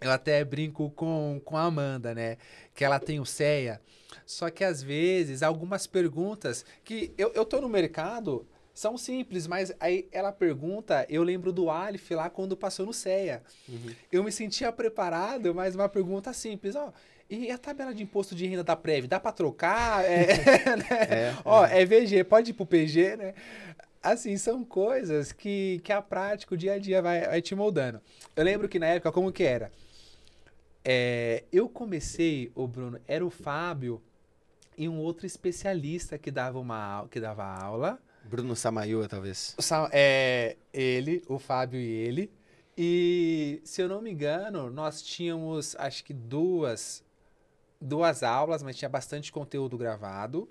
[SPEAKER 2] eu até brinco com, com a Amanda, né? Que ela tem o CEA. Só que às vezes, algumas perguntas que eu, eu tô no mercado são simples, mas aí ela pergunta, eu lembro do Alif lá quando passou no CEA. Uhum. Eu me sentia preparado, mas uma pergunta simples, ó, e a tabela de imposto de renda da Prev, dá para trocar? É, né? É, é, ó, é. é VG, pode ir pro PG, né? Assim, são coisas que, que a prática, o dia a dia vai, vai te moldando. Eu lembro que na época, como que era? É, eu comecei, o Bruno, era o Fábio e um outro especialista que dava, uma, que dava aula Bruno Samaiua, talvez. é, ele, o Fábio e ele. E, se eu não me engano, nós tínhamos, acho que duas, duas aulas, mas tinha bastante conteúdo gravado.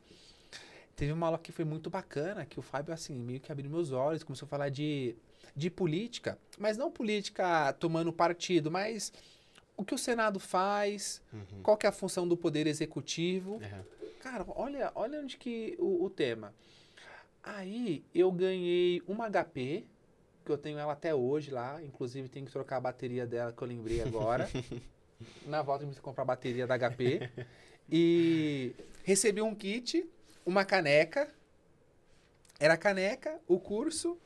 [SPEAKER 2] Teve uma aula que foi muito bacana, que o Fábio, assim, meio que abriu meus olhos, começou a falar de, de política, mas não política tomando partido, mas o que o Senado faz, uhum. qual que é a função do Poder Executivo. Uhum. Cara, olha, olha onde que o, o tema. Aí eu ganhei uma HP, que eu tenho ela até hoje lá. Inclusive, tenho que trocar a bateria dela, que eu lembrei agora. Na volta, eu preciso comprar a bateria da HP. E recebi um kit, uma caneca. Era a caneca, o curso,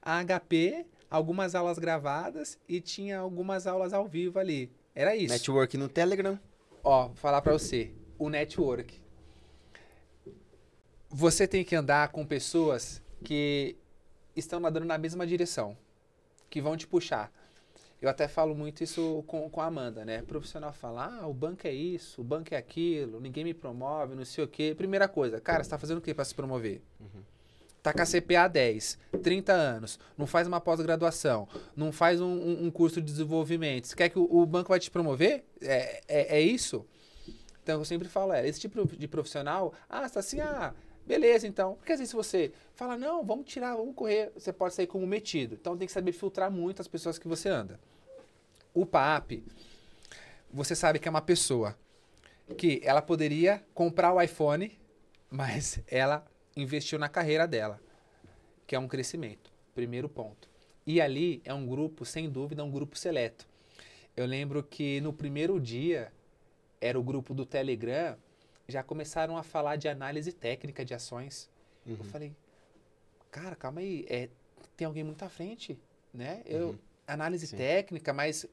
[SPEAKER 2] a HP, algumas aulas gravadas e tinha algumas aulas ao vivo ali. Era isso. Network no Telegram. Ó, vou falar para você. O network você tem que andar com pessoas que estão nadando na mesma direção, que vão te puxar. Eu até falo muito isso com, com a Amanda, né? O profissional fala, ah, o banco é isso, o banco é aquilo, ninguém me promove, não sei o quê. Primeira coisa, cara, você tá fazendo o quê para se promover? Uhum. Tá com a CPA 10, 30 anos, não faz uma pós-graduação, não faz um, um, um, curso de desenvolvimento. Você quer que o, o banco vai te promover? É, é, é, isso? Então eu sempre falo, é, esse tipo de profissional, ah, você tá assim, ah Beleza, então. Porque às vezes você fala, não, vamos tirar, vamos correr, você pode sair como metido. Então tem que saber filtrar muito as pessoas que você anda. O PAP, você sabe que é uma pessoa que ela poderia comprar o iPhone, mas ela investiu na carreira dela, que é um crescimento. Primeiro ponto. E ali é um grupo, sem dúvida, um grupo seleto. Eu lembro que no primeiro dia era o grupo do Telegram já começaram a falar de análise técnica de ações. Uhum. Eu falei, cara, calma aí, é, tem alguém muito à frente, né? Eu, uhum. Análise Sim. técnica, mas...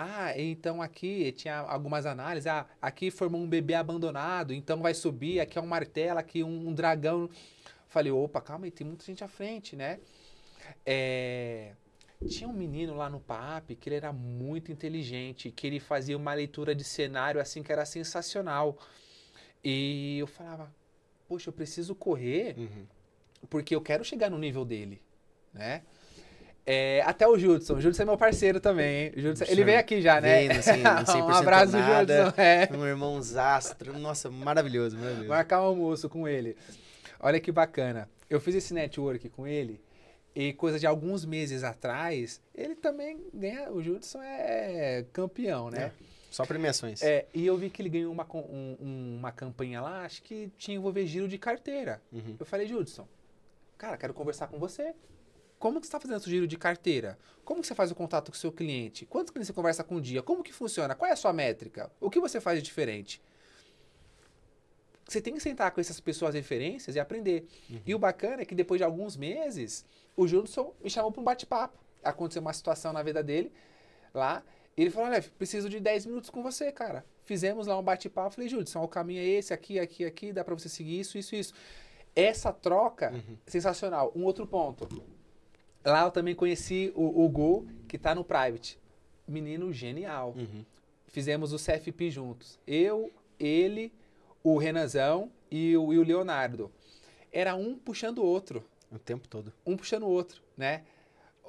[SPEAKER 2] Ah, então aqui tinha algumas análises. Ah, aqui formou um bebê abandonado, então vai subir. Uhum. Aqui é um martelo, aqui um, um dragão. Falei, opa, calma aí, tem muita gente à frente, né? É... Tinha um menino lá no PAP que ele era muito inteligente, que ele fazia uma leitura de cenário assim que era sensacional. E eu falava, poxa, eu preciso correr uhum. porque eu quero chegar no nível dele, né? É, até o Judson. O Judson é meu parceiro também. Judson, ele veio aqui já, né? Vendo, sim, não um abraço, nada, Judson. É.
[SPEAKER 1] Um irmão zastro. Nossa, maravilhoso, maravilhoso. Marcar um almoço com
[SPEAKER 2] ele. Olha que bacana. Eu fiz esse network com ele e coisa de alguns meses atrás, ele também ganha. O Judson é campeão, né? É.
[SPEAKER 1] Só premiações.
[SPEAKER 2] É, e eu vi que ele ganhou uma, um, uma campanha lá, acho que tinha envolver giro de carteira. Uhum. Eu falei, Judson, cara, quero conversar com você. Como que você está fazendo esse giro de carteira? Como que você faz o contato com o seu cliente? Quantos clientes você conversa com o dia? Como que funciona? Qual é a sua métrica? O que você faz de diferente? Você tem que sentar com essas pessoas referências e aprender. Uhum. E o bacana é que depois de alguns meses, o Judson me chamou para um bate-papo. Aconteceu uma situação na vida dele lá ele falou, olha, preciso de 10 minutos com você, cara. Fizemos lá um bate-papo, falei, Judson, o é caminho é esse, aqui, aqui, aqui, dá para você seguir isso, isso, isso. Essa troca, uhum. sensacional. Um outro ponto. Lá eu também conheci o, o Gu, que está no Private. Menino genial. Uhum. Fizemos o CFP juntos. Eu, ele, o Renanzão e o, e o Leonardo. Era um puxando o outro. O tempo todo. Um puxando o outro, né?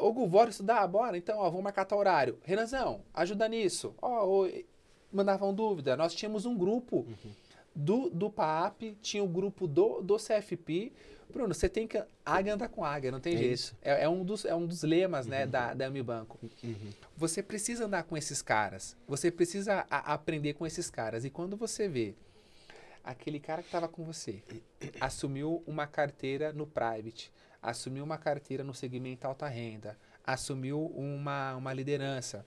[SPEAKER 2] Ô, Gu, bora estudar? Bora, então, ó, vamos marcar tal horário. Renanzão, ajuda nisso. Ó, ó, mandavam dúvida. Nós tínhamos um grupo uhum. do, do PAP, tinha o um grupo do, do CFP. Bruno, você tem que. Águia anda com águia, não tem é jeito. É, é, um dos, é um dos lemas né, uhum. né, da, da Unibanco. Uhum. Você precisa andar com esses caras. Você precisa a, aprender com esses caras. E quando você vê aquele cara que estava com você assumiu uma carteira no private, assumiu uma carteira no segmento alta renda, assumiu uma, uma liderança.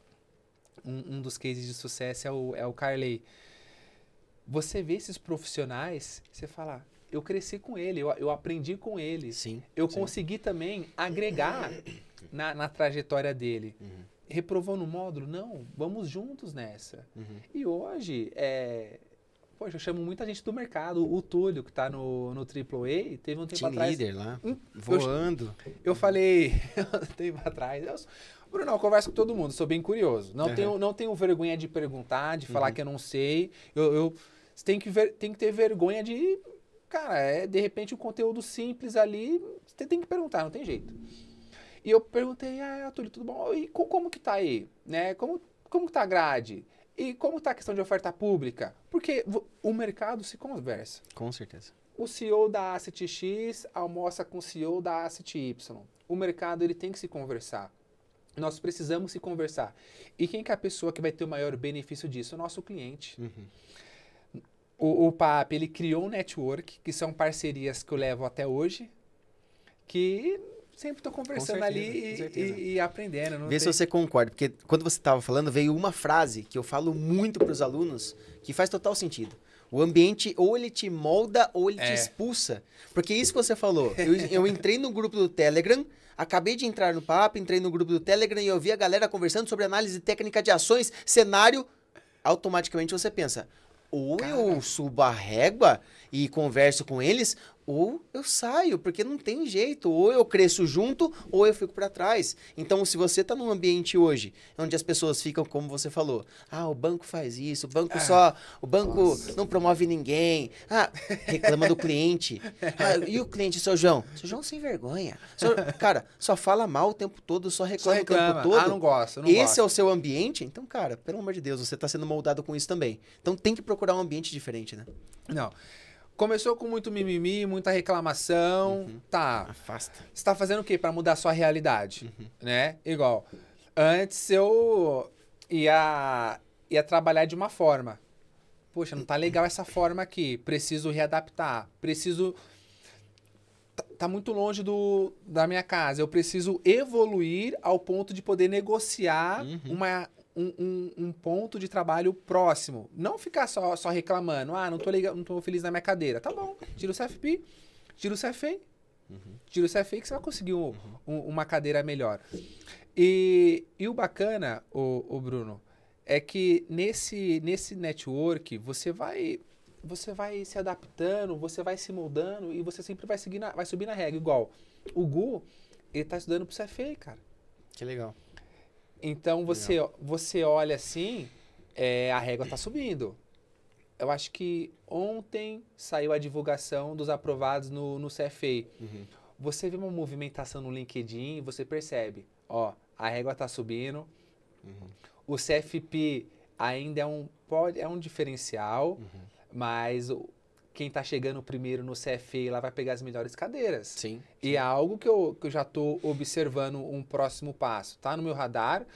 [SPEAKER 2] Um, um dos cases de sucesso é o, é o Carley. Você vê esses profissionais, você fala, eu cresci com ele, eu, eu aprendi com ele. Sim, eu sim. consegui também agregar na, na trajetória dele. Uhum. Reprovou no módulo? Não, vamos juntos nessa. Uhum. E hoje, é, poxa, eu chamo muita gente do mercado. O Túlio, que está no, no AAA, teve um tempo Team atrás. líder lá, voando. Eu, eu falei, um tempo atrás. Eu, Bruno, eu converso com todo mundo, sou bem curioso. Não, uhum. tenho, não tenho vergonha de perguntar, de falar uhum. que eu não sei. Eu, eu tem, que ver, tem que ter vergonha de. Cara, é de repente um conteúdo simples ali, você tem que perguntar, não tem jeito. E eu perguntei, ah, Túlio, tudo bom? E como que tá aí? Né? Como, como que tá a grade? E como está a questão de oferta pública? Porque o mercado se conversa. Com certeza. O CEO da Asset X almoça com o CEO da Asset Y. O mercado ele tem que se conversar. Nós precisamos se conversar. E quem que é a pessoa que vai ter o maior benefício disso? O nosso cliente. Uhum. O, o PAP, ele criou um network, que são parcerias que eu levo até hoje, que sempre estou conversando certeza, ali e, e, e, aprendendo. Vê tem... se você
[SPEAKER 1] concorda, porque quando você estava falando, veio uma frase que eu falo muito para os alunos que faz total sentido. O ambiente ou ele te molda ou ele é. te expulsa. Porque isso que você falou, eu, eu entrei no grupo do Telegram, Acabei de entrar no papo, entrei no grupo do Telegram e eu vi a galera conversando sobre análise técnica de ações, cenário. Automaticamente você pensa, ou Cara. eu subo a régua e converso com eles, ou eu saio, porque não tem jeito. Ou eu cresço junto, ou eu fico para trás. Então, se você está num ambiente hoje onde as pessoas ficam, como você falou, ah, o banco faz isso, o banco ah, só, o banco nossa. não promove ninguém, ah, reclama do cliente. Ah, e o cliente, seu João? Seu João sem vergonha. Seu, cara, só fala mal o tempo todo, só reclama, só reclama. o tempo ah, todo. Ah, não gosta, não Esse gosto. é o seu ambiente? Então, cara, pelo amor de Deus, você está sendo moldado com isso também. Então, tem que procurar um ambiente diferente, né? Não. Começou com muito mimimi,
[SPEAKER 2] muita reclamação. Uhum. Tá. Afasta. Você tá fazendo o quê para mudar a sua realidade? Uhum. Né? Igual. Antes eu ia, ia trabalhar de uma forma. Poxa, não tá legal essa forma aqui. Preciso readaptar. Preciso. Tá, tá muito longe do, da minha casa. Eu preciso evoluir ao ponto de poder negociar uhum. uma, um, um, um, ponto de trabalho próximo. Não ficar só, só reclamando, ah, não tô, não tô feliz na minha cadeira. Tá bom, tira o CFP, tira o CFA, uhum. tira o CFA que você vai conseguir um, uma cadeira melhor. E, e o bacana, o, o Bruno, é que nesse, nesse network você vai você vai se adaptando, você vai se moldando e você sempre vai seguir na, vai subir na regra. Igual o Gu, ele tá estudando pro CFA, cara. Que legal. Então você, você olha assim, é, a régua está subindo. Eu acho que ontem saiu a divulgação dos aprovados no, no CFA. Uhum. Você vê uma movimentação no LinkedIn você percebe, ó, a régua está subindo. Uhum. O CFP ainda é um, pode, é um diferencial, uhum. mas quem está chegando primeiro no CFE lá vai pegar as melhores cadeiras. Sim. E é algo que eu, que eu já estou observando um próximo passo. Tá no meu radar.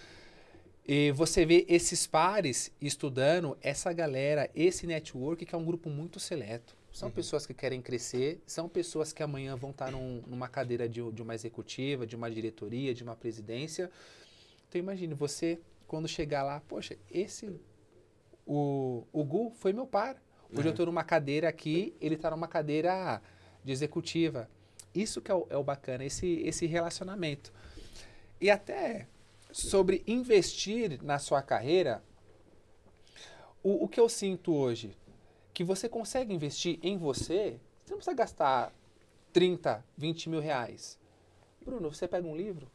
[SPEAKER 2] E você vê esses pares estudando essa galera, esse network, que é um grupo muito seleto. São uhum. pessoas que querem crescer, são pessoas que amanhã vão estar tá num, numa cadeira de, de uma executiva, de uma diretoria, de uma presidência. Então imagine, você, quando chegar lá, poxa, esse. O, o Gu foi meu par. Hoje eu estou é. numa cadeira aqui, ele está numa cadeira de executiva. Isso que é o, é o bacana, esse, esse relacionamento. E até sobre investir na sua carreira, o, o que eu sinto hoje, que você consegue investir em você, você não precisa gastar 30, 20 mil reais. Bruno, você pega um livro,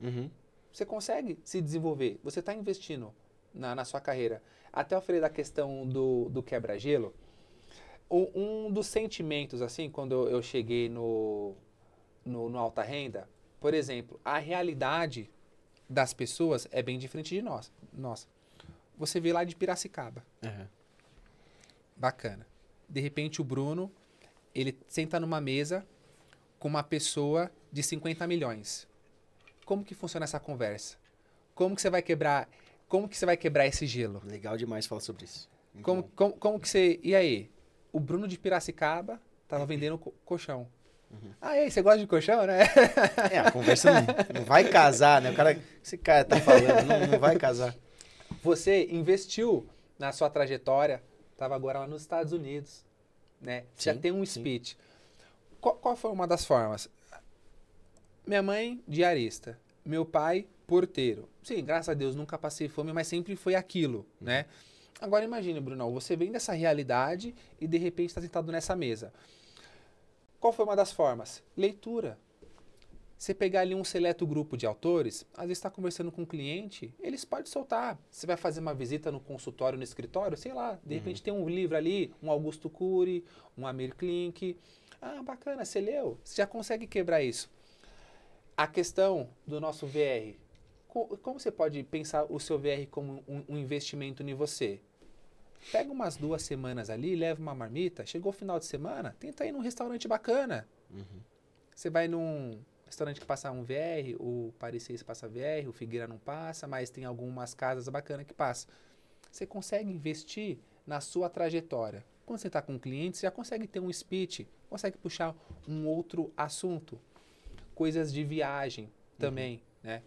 [SPEAKER 2] uhum. você consegue se desenvolver, você está investindo na, na sua carreira. Até eu falei da questão do, do quebra-gelo. Um, dos sentimentos, assim, quando eu cheguei no, no, no alta renda, por exemplo, a realidade das pessoas é bem diferente de nós. Nossa. Você veio lá de Piracicaba. Uhum. Bacana. De repente o Bruno, ele senta numa mesa com uma pessoa de 50 milhões. Como que funciona essa conversa? Como que você vai quebrar como que você vai quebrar esse gelo? Legal demais falar sobre isso. Como, como, como que você... E aí? O Bruno de Piracicaba tava vendendo colchão. Uhum. Ah, e aí, você gosta de colchão, né? É, a conversa não, não vai casar, né? O cara, esse cara tá falando, não, não vai casar. Você investiu na sua trajetória, tava agora lá nos Estados Unidos, né? Sim, Já tem um speech. Qual, qual, foi uma das formas? Minha mãe, diarista meu pai, porteiro. Sim, graças a Deus, nunca passei fome, mas sempre foi aquilo, uhum. né? Agora imagine, Bruno, você vem dessa realidade e de repente está sentado nessa mesa. Qual foi uma das formas? Leitura. Você pegar ali um seleto grupo de autores, às vezes está conversando com um cliente, eles podem soltar. Você vai fazer uma visita no consultório, no escritório, sei lá, de repente uhum. tem um livro ali, um Augusto Cury, um Amir Klink. Ah, bacana, você leu? Você já consegue quebrar isso. A questão do nosso VR. Como você pode pensar o seu VR como um, investimento em você? Pega umas duas semanas ali, leva uma marmita. Chegou o final de semana, tenta ir num restaurante bacana. Uhum. Você vai num restaurante que passa um VR, o Paris 6 passa VR, o Figueira não passa, mas tem algumas casas bacanas que passam. Você consegue investir na sua trajetória. Quando você está com um cliente, você já consegue ter um speech, consegue puxar um outro assunto coisas de viagem uhum. também, uhum. né?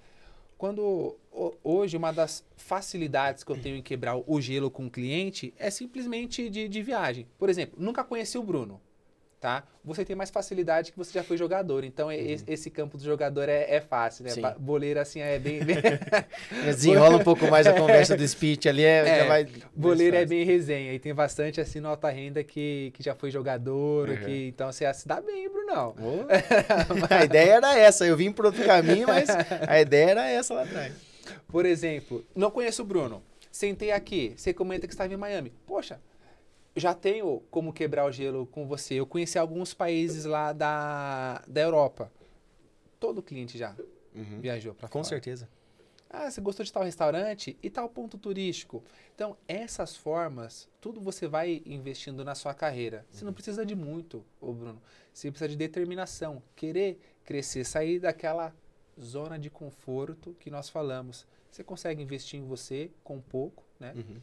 [SPEAKER 2] Quando hoje uma das facilidades que eu tenho em quebrar o gelo com o cliente é simplesmente de, de viagem. Por exemplo, nunca conheci o Bruno tá? Você tem mais facilidade que você já foi jogador. Então, é uhum. esse campo do jogador é, é fácil, né? Sim. Boleiro, assim, é bem... bem... Desenrola um pouco mais a conversa do speech ali, é, é vai... Boleiro é bem resenha e tem bastante, assim, nota renda que, que já foi jogador, uhum. que, então, você assim, se dá bem, Brunão.
[SPEAKER 1] mas... A ideia era essa, eu vim por outro caminho, mas a ideia era essa
[SPEAKER 2] lá atrás. Por exemplo, não conheço o Bruno, sentei aqui, você comenta que estava em Miami. Poxa, já tenho como quebrar o gelo com você. Eu conheci alguns países lá da, da Europa. Todo cliente já uhum. viajou para Com fora. certeza. Ah, você gostou de tal restaurante e tal ponto turístico. Então, essas formas, tudo você vai investindo na sua carreira. Você não uhum. precisa de muito, ô Bruno. Você precisa de determinação, querer crescer, sair daquela zona de conforto que nós falamos. Você consegue investir em você com pouco, né? Uhum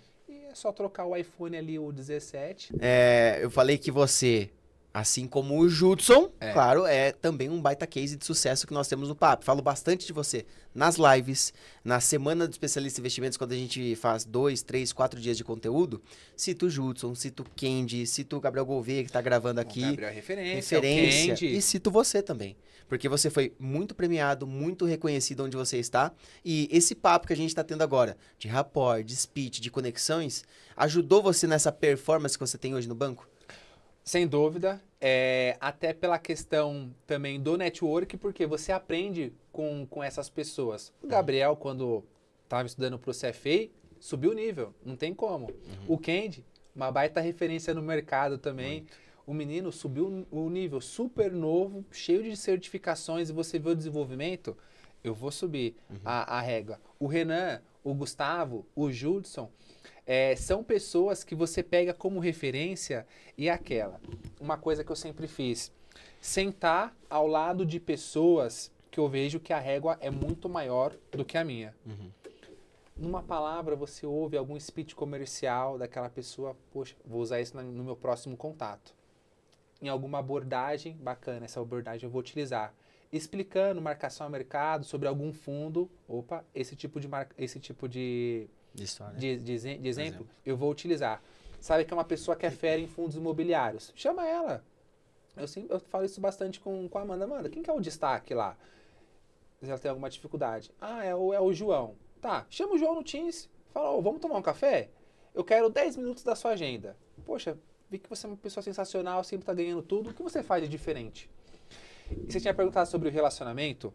[SPEAKER 2] é só trocar o iPhone ali, o 17.
[SPEAKER 1] É, eu falei que você Assim como o Judson, é. claro, é também um baita case de sucesso que nós temos no papo. Falo bastante de você nas lives, na semana do especialista em investimentos, quando a gente faz dois, três, quatro dias de conteúdo. Cito o Judson, cito o Kendi, cito o Gabriel Gouveia, que está gravando aqui. O Gabriel é referência. Referência. E cito você também. Porque você foi muito premiado, muito reconhecido onde você está. E esse papo que a gente está tendo agora, de rapport, de speech, de conexões, ajudou você nessa performance que você tem hoje no banco? Sem dúvida,
[SPEAKER 2] é, até pela questão também do network, porque você aprende com, com essas pessoas. O Gabriel, quando estava estudando para o CFA, subiu o nível, não tem como. Uhum. O Kendi, uma baita referência no mercado também. Muito. O menino subiu o nível super novo, cheio de certificações, e você vê o desenvolvimento, eu vou subir uhum. a, a régua. O Renan, o Gustavo, o Judson, é, são pessoas que você pega como referência e é aquela. Uma coisa que eu sempre fiz: sentar ao lado de pessoas que eu vejo que a régua é muito maior do que a minha. Uhum. Numa palavra, você ouve algum speech comercial daquela pessoa, poxa, vou usar isso no meu próximo contato. Em alguma abordagem, bacana, essa abordagem eu vou utilizar explicando marcação a mercado sobre algum fundo. Opa, esse tipo de mar... esse tipo de de, história. de, de, de exemplo, exemplo, eu vou utilizar. Sabe que é uma pessoa que é fera em fundos imobiliários? Chama ela. Eu, sempre eu falo isso bastante com, com a Amanda. Amanda, quem que é o destaque lá? Se ela tem alguma dificuldade. Ah, é o, é o João. Tá, chama o João no Teams. Fala, oh, vamos tomar um café? Eu quero 10 minutos da sua agenda. Poxa, vi que você é uma pessoa sensacional, sempre está ganhando tudo. O que você faz de diferente? E você tinha perguntado sobre o relacionamento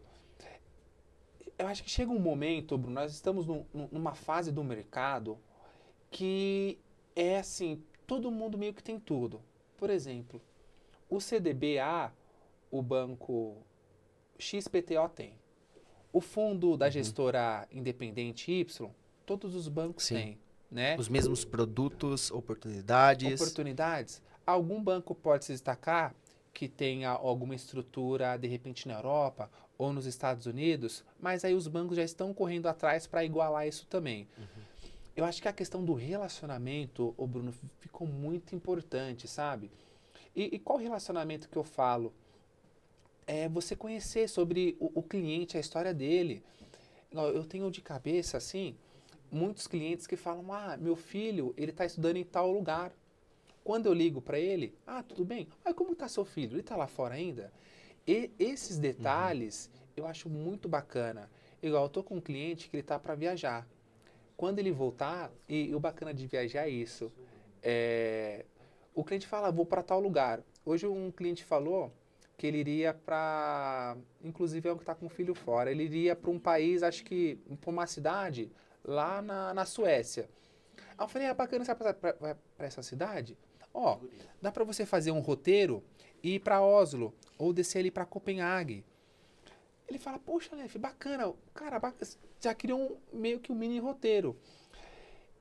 [SPEAKER 2] eu acho que chega um momento, Bruno, nós estamos numa fase do mercado que é assim, todo mundo meio que tem tudo. Por exemplo, o CDBA, o banco XPTO tem. O fundo da uhum. gestora independente Y, todos os bancos Sim. têm.
[SPEAKER 1] Né? Os mesmos produtos, oportunidades.
[SPEAKER 2] Oportunidades. Algum banco pode se destacar que tenha alguma estrutura de repente na Europa ou nos Estados Unidos, mas aí os bancos já estão correndo atrás para igualar isso também. Uhum. Eu acho que a questão do relacionamento, o Bruno, ficou muito importante, sabe? E, e qual relacionamento que eu falo? É você conhecer sobre o, o cliente, a história dele. Eu tenho de cabeça assim muitos clientes que falam: ah, meu filho ele está estudando em tal lugar. Quando eu ligo para ele, ah, tudo bem? Mas como está seu filho? Ele está lá fora ainda? E esses uhum. detalhes uhum. eu acho muito bacana. Igual, eu tô com um cliente que ele tá para viajar. Quando ele voltar, e, e, o bacana de viajar é isso. É, o cliente fala, vou para tal lugar. Hoje um cliente falou que ele iria para, inclusive é um que está com o filho fora, ele iria para um país, acho que para uma cidade lá na, na Suécia. Aí eu falei, é bacana, você vai para essa cidade? Ó, oh, dá para você fazer um roteiro e ir para Oslo ou descer ali para Copenhague. Ele fala, poxa, Lef, bacana, cara, já criou um, meio que um mini roteiro.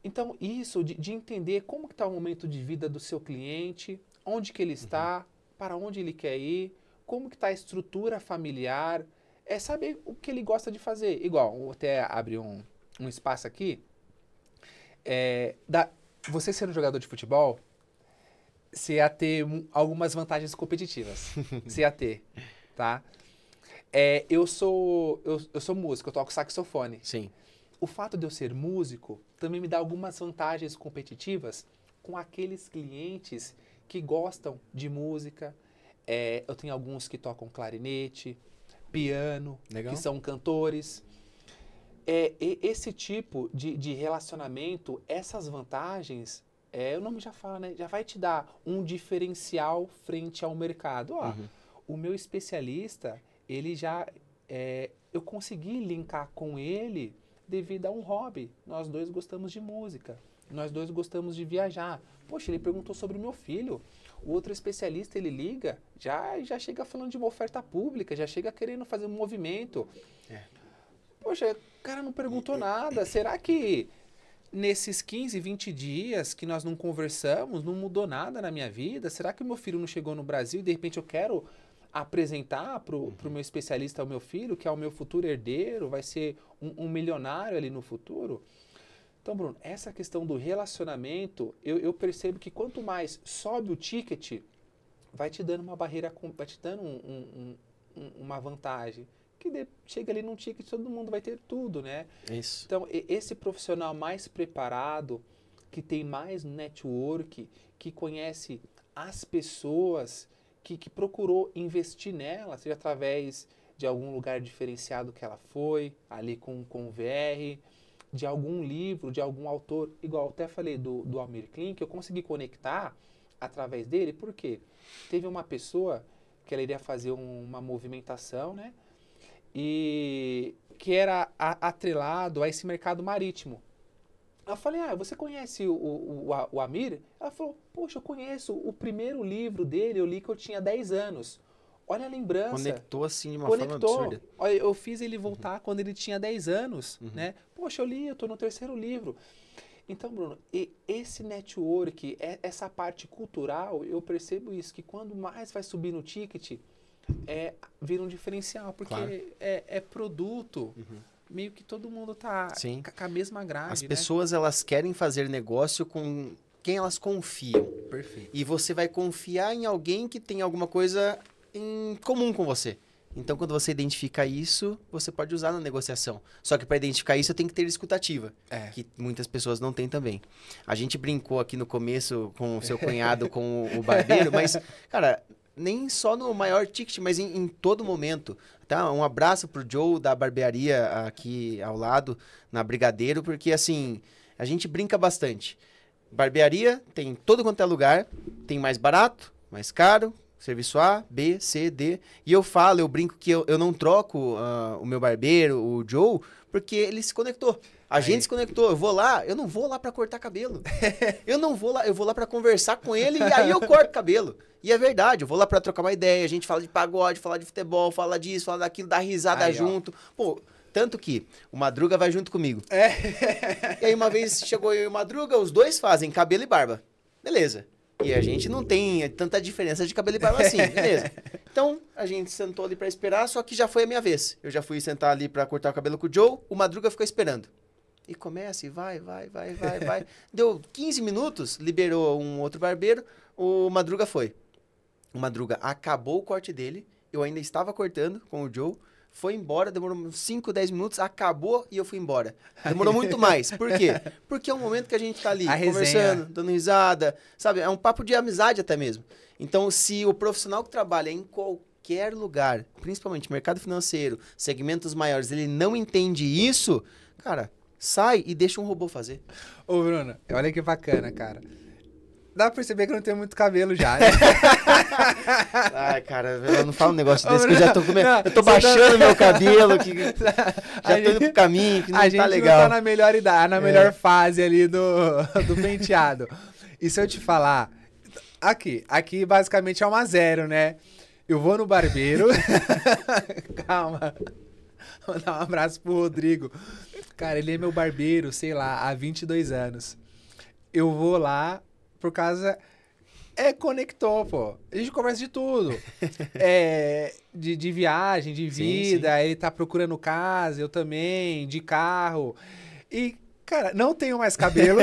[SPEAKER 2] Então, isso de, de entender como que está o momento de vida do seu cliente, onde que ele uhum. está, uhum. para onde ele quer ir, como que está a estrutura familiar, é saber o que ele gosta de fazer. Igual, até abrir um, um espaço aqui, é, da, você sendo jogador de futebol, você ia ter algumas vantagens competitivas. você ia ter, tá? É, eu sou eu, eu sou músico, eu toco saxofone. Sim. O fato de eu ser músico também me dá algumas vantagens competitivas com aqueles clientes que gostam de música. É, eu tenho alguns que tocam clarinete, piano, Legal. que são cantores. É, esse tipo de, de relacionamento, essas vantagens é, o nome já fala, né? Já vai te dar um diferencial frente ao mercado. Ó, uhum. o meu especialista, ele já. É, eu consegui linkar com ele devido a um hobby. Nós dois gostamos de música. Nós dois gostamos de viajar. Poxa, ele perguntou sobre o meu filho. O outro especialista, ele liga, já, já chega falando de uma oferta pública, já chega querendo fazer um movimento. É. Poxa, o cara não perguntou nada. Será que nesses 15, 20 dias que nós não conversamos, não mudou nada na minha vida? Será que o meu filho não chegou no Brasil e de repente eu quero apresentar para o uhum. meu especialista, o meu filho, que é o meu futuro herdeiro, vai ser um, um, milionário ali no futuro? Então, Bruno, essa questão do relacionamento, eu, eu percebo que quanto mais sobe o ticket, vai te dando uma barreira, vai te dando um, um, uma vantagem que de, chega ali num ticket todo mundo vai ter tudo, né? Isso. Então, esse profissional mais preparado, que tem mais network, que conhece as pessoas, que, que procurou investir nela, seja através de algum lugar diferenciado que ela foi, ali com, com VR, de algum livro, de algum autor, igual até falei do, do Almir Klein, que eu consegui conectar através dele, porque teve uma pessoa que ela iria fazer um, uma movimentação, né? e que era atrelado a esse mercado marítimo. Eu falei, ah, você conhece o, o, o, o Amir? Ela falou, poxa, eu conheço. O primeiro livro dele eu li que eu tinha 10 anos. Olha a lembrança. Conectou
[SPEAKER 1] assim de uma Conectou. forma absurda.
[SPEAKER 2] eu fiz ele voltar uhum. quando ele tinha 10 anos, uhum. né? Poxa, eu li, eu tô no terceiro livro. Então, Bruno, esse network, essa parte cultural, eu percebo isso, que quando mais vai subir no ticket, é, vira um diferencial, porque claro. é, é, produto. Uhum. Meio que todo mundo tá Sim. com a mesma grade. As né? pessoas
[SPEAKER 1] elas querem fazer negócio com quem elas confiam. Perfeito. E você vai confiar em alguém que tem alguma coisa em comum com você. Então, quando você identifica isso, você pode usar na negociação. Só que para identificar isso, eu tenho que ter escutativa, é. que muitas pessoas não têm também. A gente brincou aqui no começo com o seu cunhado, com o barbeiro, mas, cara, nem só no maior ticket, mas em, em, todo momento. Tá? Um abraço pro Joe da barbearia aqui ao lado, na Brigadeiro, porque assim, a gente brinca bastante. Barbearia tem todo quanto é lugar, tem mais barato, mais caro, serviço A, B, C, D. E eu falo, eu brinco que eu, eu não troco uh, o meu barbeiro, o Joe, porque ele se conectou. A Aí. gente se conectou. Eu vou lá, eu não vou lá para cortar cabelo. eu não vou lá, eu vou lá para conversar com ele e aí eu corto cabelo. E é verdade, eu vou lá pra trocar uma ideia, a gente fala de pagode, fala de futebol, fala disso, fala daquilo, dá risada aí, junto. Ó. Pô, tanto que o Madruga vai junto comigo. É. E aí uma vez chegou eu e o Madruga, os dois fazem cabelo e barba. Beleza. E a gente não tem tanta diferença de cabelo e barba assim, beleza. Então, a gente sentou ali para esperar, só que já foi a minha vez. Eu já fui sentar ali para cortar o cabelo com o Joe, o Madruga ficou esperando. E começa, e vai, vai, vai, vai, vai. Deu 15 minutos, liberou um outro barbeiro, o Madruga foi. O Madruga acabou o corte dele, eu ainda estava cortando com o Joe, foi embora, demorou 5, 10 minutos, acabou e eu fui embora. Demorou muito mais. Por quê? Porque é um momento que a gente está ali conversando, dando risada, sabe? É um papo de amizade até mesmo. Então, se o profissional que trabalha em qualquer lugar, principalmente mercado financeiro, segmentos maiores, ele não entende isso, cara, sai e deixa um robô fazer. Ô, Bruno, olha que bacana,
[SPEAKER 2] cara dá pra perceber que eu não tenho muito cabelo já. Né?
[SPEAKER 1] Ai, cara, eu não falo um negócio desse, não, que eu já tô comendo. Eu tô tá- baixando tá... meu cabelo, que já a tô indo pro caminho, que não a tá gente legal. Não tá na
[SPEAKER 2] melhor idade, na melhor é. fase ali do, do penteado. E se eu te falar, aqui, aqui basicamente é uma zero, né? Eu vou no barbeiro. Calma. Mandar um abraço pro Rodrigo. Cara, ele é meu barbeiro, sei lá, há 22 anos. Eu vou lá, por causa é conectou, pô. A gente conversa de tudo. é, de, de, viagem, de vida, sim, sim. ele tá procurando casa, eu também, de carro. E, cara, não tenho mais cabelo.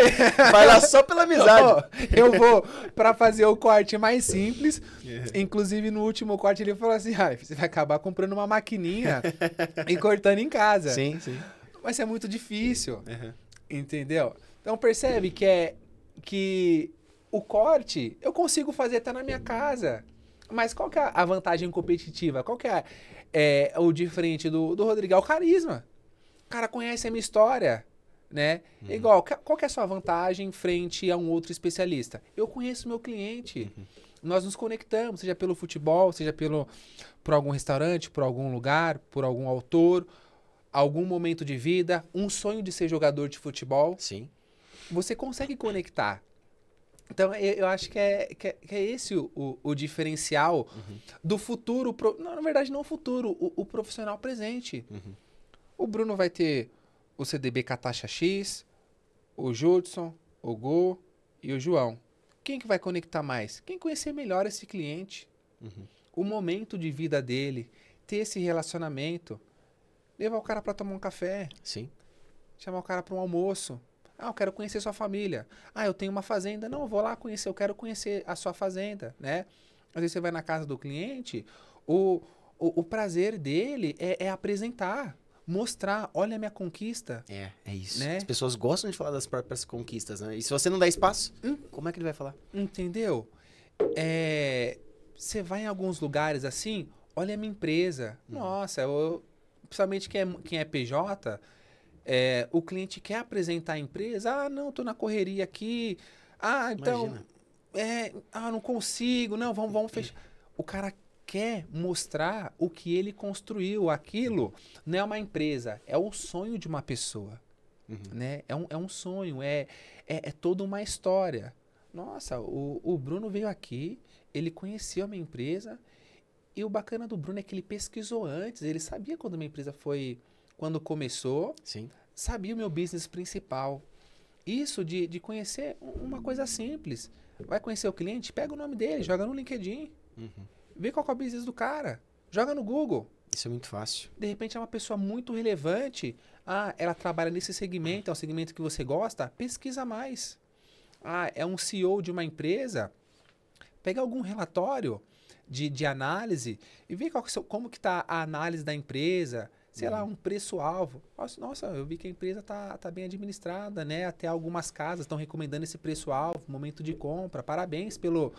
[SPEAKER 2] Vai lá só pela amizade. eu vou para fazer o corte mais simples. É. Inclusive, no último corte ele falou assim, ah, você vai acabar comprando uma maquininha e cortando em casa. Sim, sim. Mas é muito difícil. Uhum. Entendeu? Então percebe que é que o corte eu consigo fazer até na minha casa. Mas qual que é a vantagem competitiva? Qual que é, é o diferente do, do Rodrigo? É o carisma. O cara conhece a minha história, né? Uhum. Igual, qual que é a sua vantagem frente a um outro especialista? Eu conheço meu cliente. Uhum. Nós nos conectamos, seja pelo futebol, seja pelo, por algum restaurante, por algum lugar, por algum autor, algum momento de vida, um sonho de ser jogador de futebol. Sim você consegue conectar. Então, eu acho que é, que é, que é esse o, o, o diferencial uhum. do futuro. Pro, não, na verdade, não o futuro, o, o profissional presente. Uhum. O Bruno vai ter o CDB com X, o Judson, o Go e o João. Quem que vai conectar mais? Quem conhecer melhor esse cliente, uhum. o momento de vida dele, ter esse relacionamento, levar o cara para tomar um café, Sim. chamar o cara para um almoço, ah, eu quero conhecer sua família. Ah, eu tenho uma fazenda. Não, eu vou lá conhecer, eu quero conhecer a sua fazenda, né? Às vezes você vai na casa do cliente, o, o, o prazer dele é, é apresentar
[SPEAKER 1] mostrar, olha a minha conquista. É, é isso. Né? As pessoas gostam de falar das próprias conquistas, né? E se você não dá espaço, hum? como é que ele vai falar? Entendeu? É, você vai
[SPEAKER 2] em alguns lugares assim, olha a minha empresa. Hum. Nossa, eu, principalmente quem é, quem é PJ, é, o cliente quer apresentar a empresa, ah, não, estou na correria aqui, ah, então, é, ah, não consigo, não, vamos, vamos fechar. O cara quer mostrar o que ele construiu, aquilo não é uma empresa, é o sonho de uma pessoa, uhum. né? É um, é um sonho, é, é, é toda uma história. Nossa, o, o Bruno veio aqui, ele conheceu a minha empresa e o bacana do Bruno é que ele pesquisou antes, ele sabia quando a minha empresa foi quando começou, Sim. sabia o meu business principal. Isso de, de conhecer uma coisa simples. Vai conhecer o cliente? Pega o nome dele, joga no LinkedIn. Uhum. Vê qual é o business do cara. Joga no Google. Isso é muito fácil. De repente é uma pessoa muito relevante. Ah, ela trabalha nesse segmento, é um segmento que você gosta? Pesquisa mais. Ah, é um CEO de uma empresa? Pega algum relatório de, de análise e vê qual, como que está a análise da empresa, sei lá, uhum. um preço-alvo. Nossa, nossa, eu vi que a empresa tá, tá bem administrada, né? Até algumas casas estão recomendando esse preço-alvo, momento de compra. Parabéns pelo,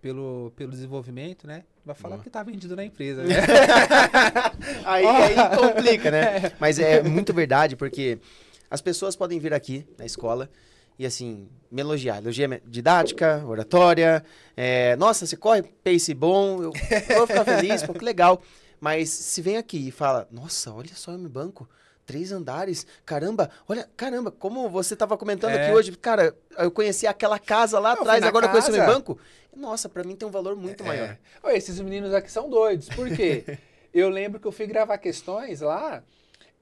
[SPEAKER 2] pelo, pelo desenvolvimento, né? Vai falar Boa. que tá vendido na empresa, né? aí, aí complica, né? É. Mas é muito
[SPEAKER 1] verdade, porque as pessoas podem vir aqui na escola e assim, me elogiar. Elogia é didática, oratória. É, nossa, você corre pace bom, eu, eu vou ficar feliz, pô, que legal. Mas se vem aqui e fala, nossa, olha só eu me banco. Três andares, caramba, olha, caramba, como você estava comentando é. aqui hoje, cara, eu conheci aquela casa lá atrás, agora casa. eu conheço o banco. Nossa, para mim tem um valor muito é. maior. Olha, esses
[SPEAKER 2] meninos aqui são doidos, por quê? eu lembro que eu fui gravar questões lá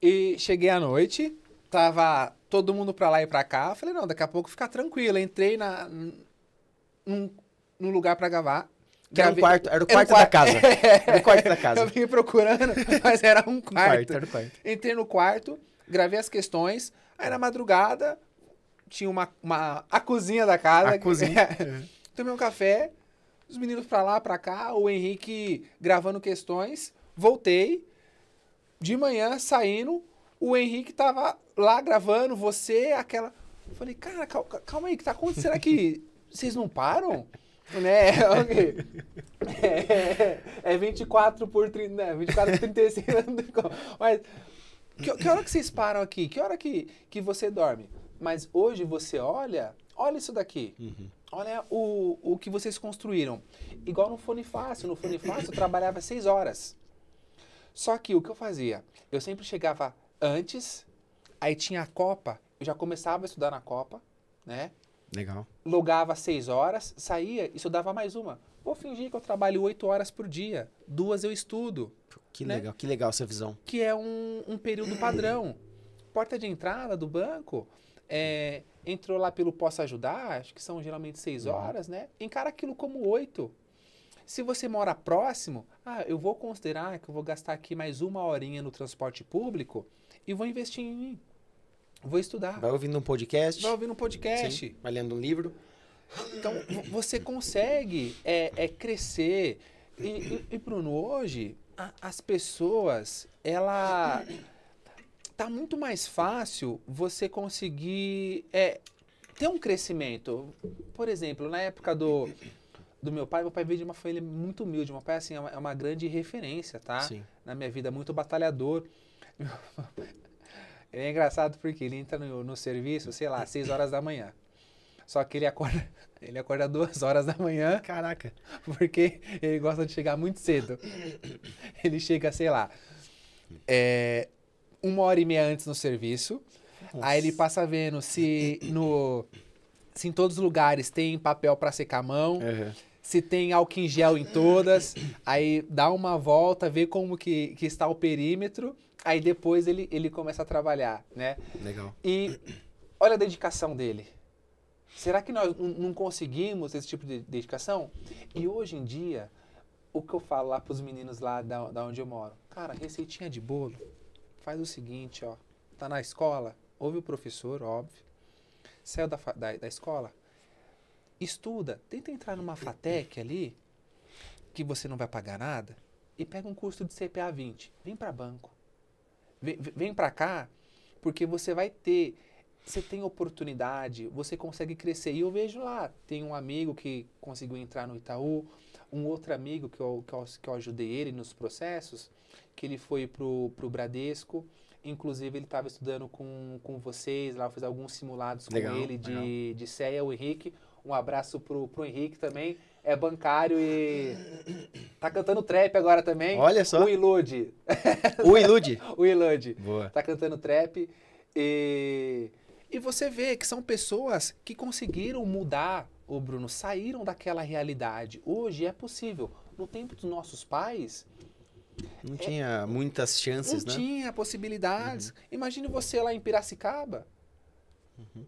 [SPEAKER 2] e cheguei à noite, tava todo mundo para lá e para cá. Falei, não, daqui a pouco fica tranquilo. Entrei na, num, num lugar para gravar,
[SPEAKER 1] que era, um quarto, era o quarto, era um quarto da casa. era é, o quarto da casa. Eu vim
[SPEAKER 2] procurando, mas era um quarto. quarto, era quarto. Entrei no quarto, gravei as questões. Aí na madrugada, tinha uma, uma a cozinha da casa. A cozinha. É. é. Tomei um café, os meninos pra lá, pra cá, o Henrique gravando questões. Voltei, de manhã saindo, o Henrique tava lá gravando, você, aquela. falei, cara, calma, calma aí, o que tá acontecendo aqui? Vocês não param? né? É, okay. é, é 24 é por 30, né? 24 por 35. mas que, que, hora que vocês param aqui? Que hora que, que você dorme? Mas hoje você olha, olha isso daqui. Uhum. Olha o, o que vocês construíram. Igual no Fone Fácil. No Fone Fácil eu trabalhava seis horas. Só que o que eu fazia? Eu sempre chegava antes, aí tinha a Copa, eu já começava a estudar na Copa, né? Legal. Logava seis horas, saía e estudava mais uma. Vou fingir que eu trabalho oito horas por dia, duas eu estudo.
[SPEAKER 1] Que né? legal, que legal essa visão.
[SPEAKER 2] Que é um, um período padrão. Porta de entrada do banco, é, entrou lá pelo Posso Ajudar, acho que são geralmente seis horas, né? Encara aquilo como oito. Se você mora
[SPEAKER 1] próximo,
[SPEAKER 2] ah, eu vou considerar que eu vou gastar aqui mais uma horinha no transporte público e vou investir em mim. Vou estudar.
[SPEAKER 1] Vai ouvindo um podcast. Vai ouvindo
[SPEAKER 2] um podcast. Sim, vai lendo um livro. Então, você consegue é, é crescer. E, e, e, Bruno, hoje, a, as pessoas, ela... Tá muito mais fácil você conseguir é, ter um crescimento. Por exemplo, na época do, do meu pai, meu pai veio de uma família muito humilde. Meu pai, assim, é uma, é uma grande referência, tá? Sim. Na minha vida, muito batalhador. É engraçado porque ele entra no, no serviço, sei lá, 6 horas da manhã. Só que ele acorda, ele acorda duas horas da manhã. Caraca. Porque ele gosta de chegar muito cedo. Ele chega, sei lá, é, uma hora e meia antes no serviço. Nossa. Aí ele passa vendo se no se em todos os lugares tem papel para secar a mão. Uhum se tem álcool em gel em todas, aí dá uma volta, vê como que, que está o perímetro, aí depois ele, ele começa a trabalhar, né? Legal. E olha a dedicação dele. Será que nós não conseguimos esse tipo de dedicação? E hoje em dia, o que eu falo lá para os meninos lá da, da onde eu moro? Cara, receitinha de bolo, faz o seguinte, ó. Tá na escola, ouve o professor, óbvio. Saiu da, da, da escola, estuda, tenta entrar numa FATEC ali, que você não vai pagar nada, e pega um curso de CPA 20. Vem para banco. Vem, vem para cá, porque você vai ter, você tem oportunidade, você consegue crescer. E eu vejo lá, tem um amigo que conseguiu entrar no Itaú, um outro amigo que eu, que eu, que eu ajudei ele nos processos, que ele foi pro, pro Bradesco, Inclusive, ele estava estudando com, com vocês lá, eu fiz alguns simulados legal, com ele de, de CEA, o Henrique. Um abraço pro, pro Henrique também. É bancário e tá cantando trap agora também. Olha só. O Ilude. O Ilude. o Ilude. Boa. Tá cantando trap e e você vê que são pessoas que conseguiram mudar, o Bruno, saíram daquela realidade. Hoje é possível. No tempo dos nossos pais,
[SPEAKER 1] não é, tinha muitas chances, não né? Não
[SPEAKER 2] tinha possibilidades. Uhum. Imagine você lá em Piracicaba. Uhum.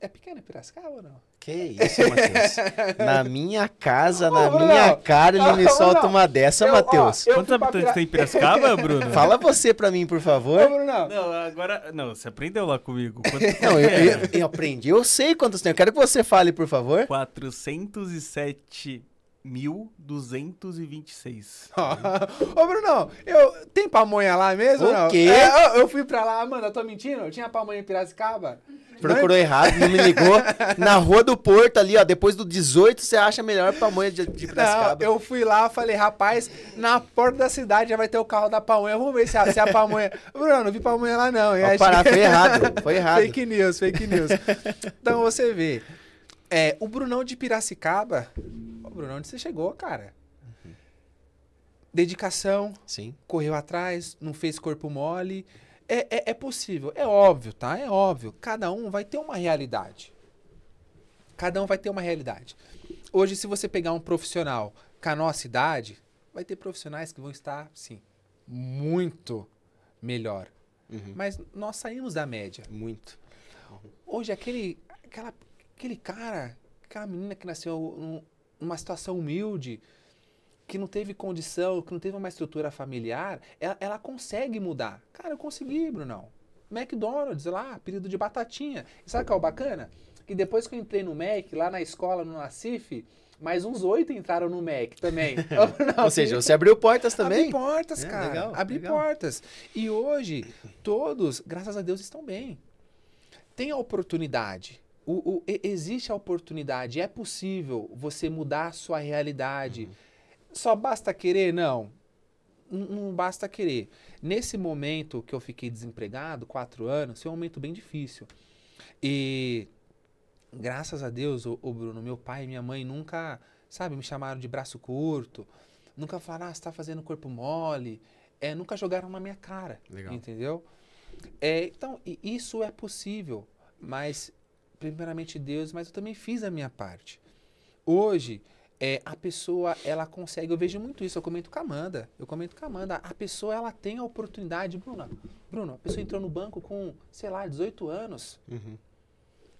[SPEAKER 2] É pequena Piracicaba ou não?
[SPEAKER 1] Que isso, Matheus. na minha casa, oh, na Bruno, minha cara, ele me solta uma dessa, Matheus. Quantos habitantes Pira... tem em Piracicaba, Bruno? Fala você pra mim, por favor. Ô, Bruno. Não, agora. Não, você aprendeu lá comigo. não, eu, é? eu, eu aprendi, eu sei quantos tem. Eu quero que você fale, por favor. 407 1226.
[SPEAKER 2] ô Bruno, eu, tem pamonha lá mesmo? O quê? É, eu, eu, fui pra lá, mano, eu tô mentindo? Eu tinha pamonha em Piracicaba? Procurou
[SPEAKER 1] é? errado, não me ligou. Na rua do Porto ali, ó, depois do 18 você acha melhor pamonha de, de Piracicaba.
[SPEAKER 2] Não, eu fui lá, falei, rapaz, na porta da cidade já vai ter o carro da pamonha, vamos ver se é, se é a pamonha. Bruno, não vi pamonha lá não. Ó, parar, foi errado, foi errado. Fake news, fake news. Então você vê... É, o Brunão de Piracicaba. o Brunão, onde você chegou, cara? Uhum. Dedicação. Sim. Correu atrás, não fez corpo mole. É, é, é, possível, é óbvio, tá? É óbvio. Cada um vai ter uma realidade. Cada um vai ter uma realidade. Hoje, se você pegar um profissional com a nossa idade, vai ter profissionais que vão estar, sim, muito melhor. Uhum. Mas nós saímos da média. Muito. Hoje, aquele, aquela Aquele cara, aquela menina que nasceu numa situação humilde, que não teve condição, que não teve uma estrutura familiar, ela, ela consegue mudar. Cara, eu consegui, Brunão. McDonald's lá, período de batatinha. E sabe qual é o bacana? Que depois que eu entrei no Mac, lá na escola, no Nacif, mais uns oito entraram no Mac também.
[SPEAKER 1] Não, Ou seja, você abriu portas também? Abri portas, é, cara. Legal, abri legal. portas. E hoje,
[SPEAKER 2] todos, graças a Deus, estão bem. Tem a oportunidade. O, o, existe a oportunidade, é possível você mudar a sua realidade. Uhum. Só basta querer? Não. não. basta querer. Nesse momento que eu fiquei desempregado, quatro anos, foi um momento bem difícil. E graças a Deus, o, o Bruno, meu pai e minha mãe nunca, sabe, me chamaram de braço curto, nunca falaram, ah, você tá fazendo corpo mole, é, nunca jogaram na minha cara, Legal. entendeu? É, então, isso é possível, mas primeiramente Deus, mas eu também fiz a minha parte. Hoje, é, a pessoa, ela consegue, eu vejo muito isso, eu comento com a Amanda, eu comento com a Amanda, a pessoa, ela tem a oportunidade, Bruno Bruno, a pessoa entrou no banco com, sei lá, 18 anos, uhum.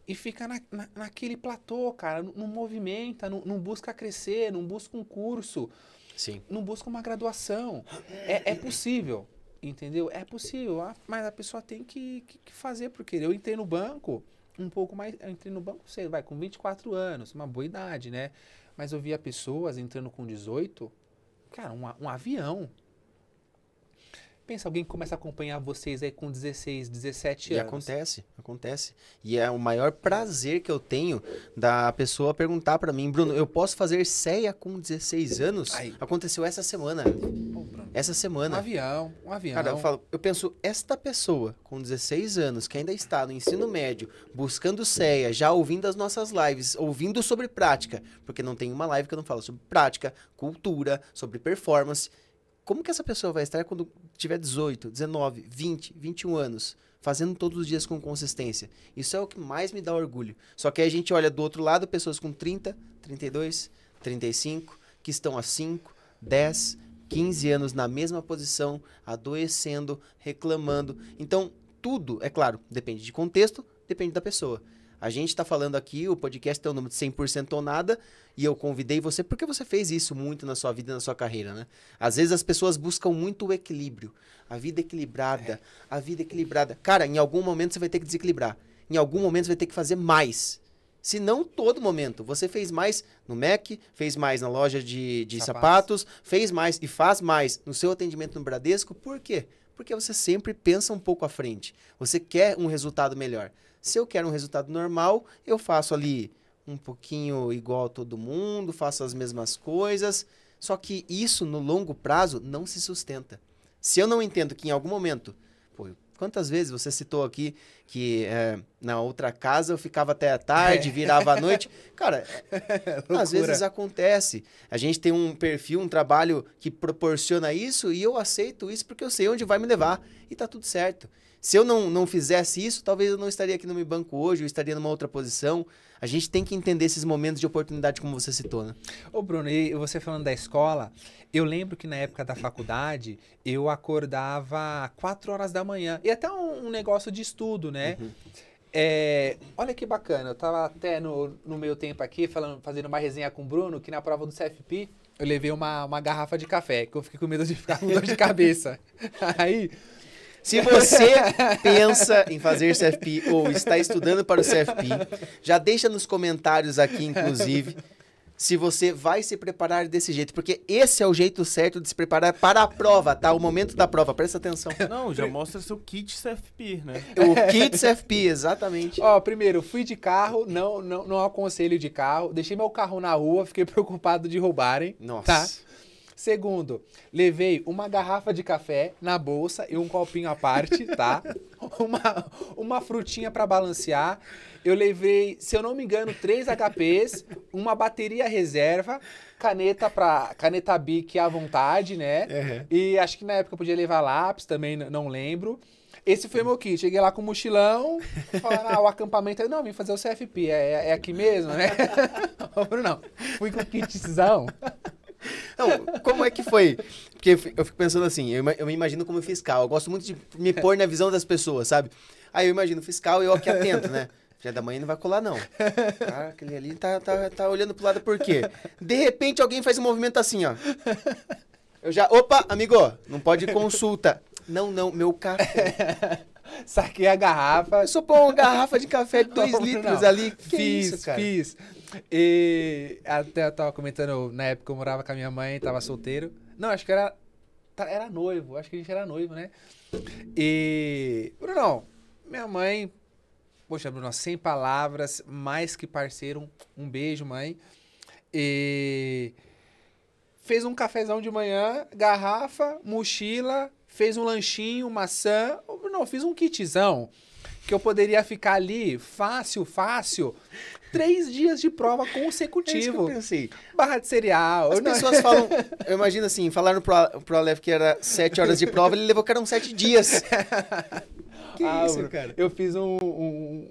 [SPEAKER 2] e fica na, na, naquele platô, cara, não, não movimenta, não, não, busca crescer, não busca um curso, Sim. não busca uma graduação, é, é possível, entendeu? É possível, ah, mas a pessoa tem que, que, que fazer, porque eu entrei no banco, um pouco mais. Eu entrei no banco cedo, vai, com 24 anos, uma boa idade, né? Mas eu via pessoas entrando com 18, cara, um, um avião. Pensa, alguém começa a acompanhar vocês aí com 16, 17 e anos. E acontece,
[SPEAKER 1] acontece. E é o maior prazer que eu tenho da pessoa perguntar para mim, Bruno, eu posso fazer ceia com 16 anos? Aconteceu essa semana. Pô, essa semana. Um avião, um avião. Cara, eu falo, eu penso, esta pessoa com 16 anos, que ainda está no ensino médio, buscando CEA, já ouvindo as nossas lives, ouvindo sobre prática, porque não tem uma live que eu não falo sobre prática, cultura, sobre performance. Como que essa pessoa vai estar quando tiver 18, 19, 20, 21 anos? fazendo todos os dias com consistência. Isso é o que mais me dá orgulho. Só que a gente olha do outro lado pessoas com 30, 32, 35, que estão a 5, 10, 15 anos na mesma posição, adoecendo, reclamando. Então, tudo, é claro, depende de contexto, depende da pessoa. A gente está falando aqui, o podcast tem o um nome de 100% ou nada, e eu convidei você porque você fez isso muito na sua vida, na sua carreira, né? Às vezes as pessoas buscam muito o equilíbrio, a vida equilibrada, é. a vida equilibrada. Cara, em algum momento você vai ter que desequilibrar. Em algum momento você vai ter que fazer mais se não todo momento. Você fez mais no Mac, fez mais na loja de, de sapatos. sapatos, fez mais e faz mais no seu atendimento no Bradesco. Por quê? Porque você sempre pensa um pouco à frente. Você quer um resultado melhor. Se eu quero um resultado normal, eu faço ali um pouquinho igual a todo mundo, faço as mesmas coisas. Só que isso no longo prazo não se sustenta. Se eu não entendo que em algum momento Quantas vezes você citou aqui que é, na outra casa eu ficava até a tarde, é. virava à noite? Cara, às vezes acontece. A gente tem um perfil, um trabalho que proporciona isso e eu aceito isso porque eu sei onde vai me levar e tá tudo certo. Se eu não, não fizesse isso, talvez eu não estaria aqui no meu banco hoje, eu estaria numa outra posição. A gente tem que entender esses momentos de oportunidade, como você citou, né? Ô, Bruno, e você falando da escola,
[SPEAKER 2] eu lembro que na época da faculdade, eu acordava 4 horas da manhã. E até um, um negócio de estudo, né? Uhum. É, olha que bacana, eu tava até no, no meu tempo aqui falando, fazendo uma resenha com o Bruno, que na prova do CFP eu levei uma, uma garrafa de café, que eu fiquei com medo de ficar com dor de cabeça. Aí se você pensa em fazer CFP ou está estudando para o CFP,
[SPEAKER 1] já deixa nos comentários aqui, inclusive, se você vai se preparar desse jeito, porque esse é o jeito certo de se preparar para a prova, tá? O momento da prova, presta atenção. Não, já mostra seu kit CFP, né? O kit CFP, exatamente. Ó, primeiro, fui de carro, não, não, não
[SPEAKER 2] aconselho de carro, deixei meu carro na rua, fiquei preocupado de roubarem. Tá? Nossa. Tá? Segundo, levei uma garrafa de café na bolsa e um copinho à parte, tá? Uma, uma frutinha para balancear. Eu levei, se eu não me engano, três HPs, uma bateria reserva, caneta para caneta Bic à vontade, né? Uhum. E acho que na época eu podia levar lápis também, não lembro. Esse foi meu kit. Cheguei lá com o mochilão, falaram, ah, o acampamento. não, vim fazer o CFP, é, é, é aqui
[SPEAKER 1] mesmo, né? não. Fui com o kitzão. Não, como é que foi? Porque eu fico pensando assim, eu, me imagino como fiscal. Eu gosto muito de me pôr na visão das pessoas, sabe? Aí eu imagino fiscal e eu aqui atento, né? Já da manhã não vai colar, não. Ah, aquele ali tá, tá, tá olhando pro lado por quê? De repente alguém faz um movimento assim, ó. Eu já. Opa, amigo, não pode consulta. Não, não, meu café. Saquei a garrafa. Eu só pôr uma garrafa de café de 2 litros não. ali. Que fiz, é isso, cara? fiz.
[SPEAKER 2] E até eu tava comentando, na época eu morava com a minha mãe, tava solteiro. Não, acho que era. Tá, era noivo, acho que a gente era noivo, né? E. Brunão, minha mãe. Poxa, Bruno, sem palavras, mais que parceiro. Um, um beijo, mãe. E. Fez um cafezão de manhã, garrafa, mochila, fez um lanchinho, maçã. Não, fiz um kitzão que eu poderia ficar ali fácil, fácil, três dias de prova consecutivo. É eu pensei. Barra de cereal. As não... É? pessoas falam,
[SPEAKER 1] eu imagino assim, falaram pro, pro Aleph que era sete horas de prova, ele levou que eram sete dias. que ah, isso, cara? Eu
[SPEAKER 2] fiz um, um,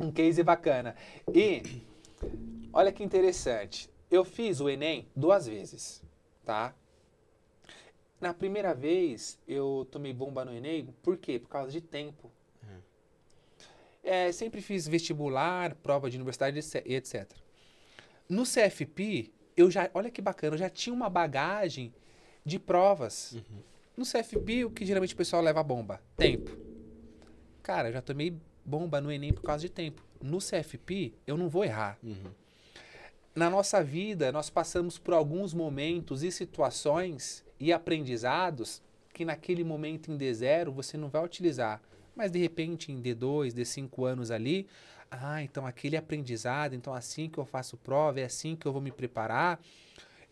[SPEAKER 2] um case bacana. E olha que interessante. Eu fiz o Enem duas vezes, tá? Na primeira vez, eu tomei bomba no Enem, por quê? Por causa de tempo. É, sempre fiz vestibular, prova de universidade e etc. No CFP, eu já, olha que bacana, eu já tinha uma bagagem de provas. Uhum. No CFP, o que geralmente o pessoal leva bomba? Tempo. Cara, eu já tomei bomba no Enem por causa de tempo. No CFP, eu não vou errar. Uhum. Na nossa vida, nós passamos por alguns momentos e situações e aprendizados que naquele momento em D0 você não vai utilizar. Mas de repente, em D2, D5 anos ali, ah, então aquele aprendizado, então assim que eu faço prova, é assim que eu vou me preparar.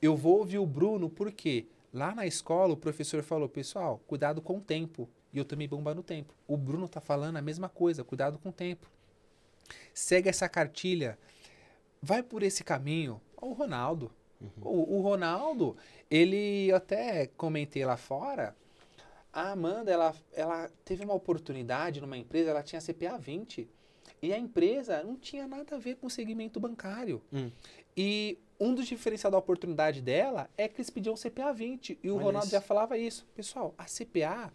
[SPEAKER 2] Eu vou ouvir o Bruno, porque lá na escola o professor falou, pessoal, cuidado com o tempo. E eu também bomba no tempo. O Bruno tá falando a mesma coisa, cuidado com o tempo. Segue essa cartilha. Vai por esse caminho. Olha o Ronaldo. Uhum. O, o Ronaldo, ele eu até comentei lá fora, a Amanda, ela, ela teve uma oportunidade numa empresa, ela tinha CPA 20. E a empresa não tinha nada a ver com o segmento bancário. Hum. E um dos diferenciais da oportunidade dela é que eles pediam CPA 20. E o Olha Ronaldo isso. já falava isso. Pessoal, a CPA,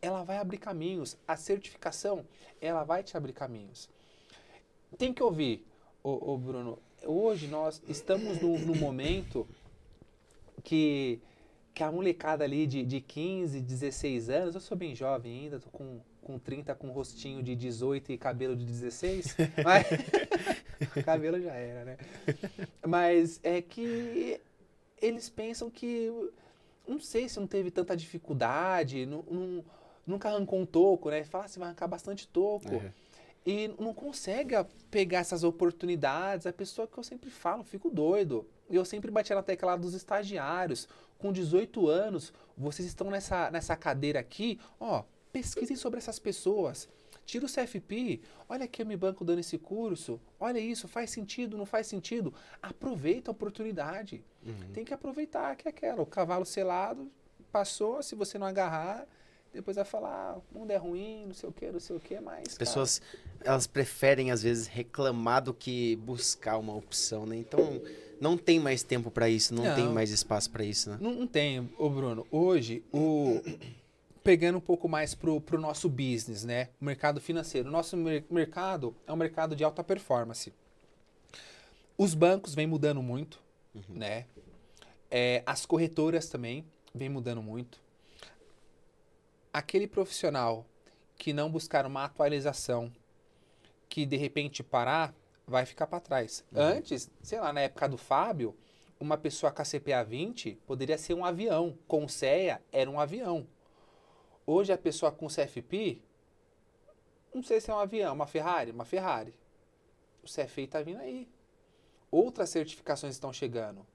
[SPEAKER 2] ela vai abrir caminhos. A certificação, ela vai te abrir caminhos. Tem que ouvir, ô, ô Bruno. Hoje nós estamos num momento que que a molecada ali de, de 15, 16 anos, eu sou bem jovem ainda, tô com, com 30, com rostinho de 18 e cabelo de 16, mas... cabelo já era, né? Mas é que eles pensam que, não sei se não teve tanta dificuldade, não, não nunca arrancou um toco, né? Fala, assim, vai arrancar bastante toco. É. E não consegue pegar essas oportunidades. A pessoa que eu sempre falo, fico doido. E eu sempre bati na tecla dos estagiários com 18 anos, vocês estão nessa, nessa cadeira aqui, ó, pesquisem sobre essas pessoas. Tira o CFP, olha aqui eu me banco dando esse curso, olha isso, faz sentido, não faz sentido. Aproveita a oportunidade. Uhum. Tem que aproveitar que é aquela, o cavalo selado passou, se você não agarrar, depois vai falar, ah, o mundo é ruim, não sei o que, não sei o que, mas. pessoas,
[SPEAKER 1] cara... elas preferem, às vezes, reclamar do que buscar uma opção, né? Então, não tem mais tempo para isso, não, não, tem mais espaço para isso, né? Não, tem, ô Bruno. Hoje, o pegando um pouco mais pro, pro nosso
[SPEAKER 2] business, né? O mercado financeiro. O nosso mer mercado é um mercado de alta performance. Os bancos vêm mudando muito, uhum. né? É, as corretoras também vêm mudando muito. Aquele profissional que não buscar uma atualização, que de repente parar vai ficar para trás. Uhum. Antes, sei lá, na época do Fábio, uma pessoa com a CPA 20 poderia ser um avião. Com o CEA era um avião. Hoje a pessoa com CFP, não sei se é um avião, uma Ferrari, uma Ferrari. O C.F.E. está vindo aí. Outras certificações estão chegando.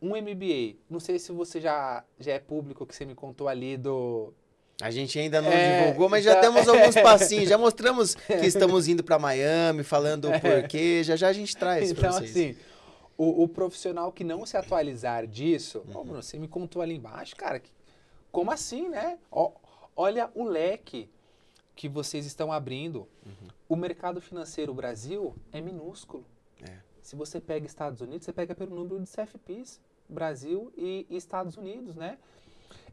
[SPEAKER 2] Um MBA, não sei se você já, já é público que você me contou ali do
[SPEAKER 1] a gente ainda não é, divulgou, mas já tá, demos alguns passinhos, já mostramos que estamos indo para Miami, falando o é. porquê, já já a gente traz então, para vocês. Assim,
[SPEAKER 2] o, o, profissional que não se atualizar disso, uhum. oh, Bruno, você me contou ali embaixo, cara, que, como assim, né? olha o leque que vocês estão abrindo. Uhum. O mercado financeiro Brasil é minúsculo. É. Se você pega Estados Unidos, você pega pelo número de CFPs, Brasil e, e Estados Unidos, né?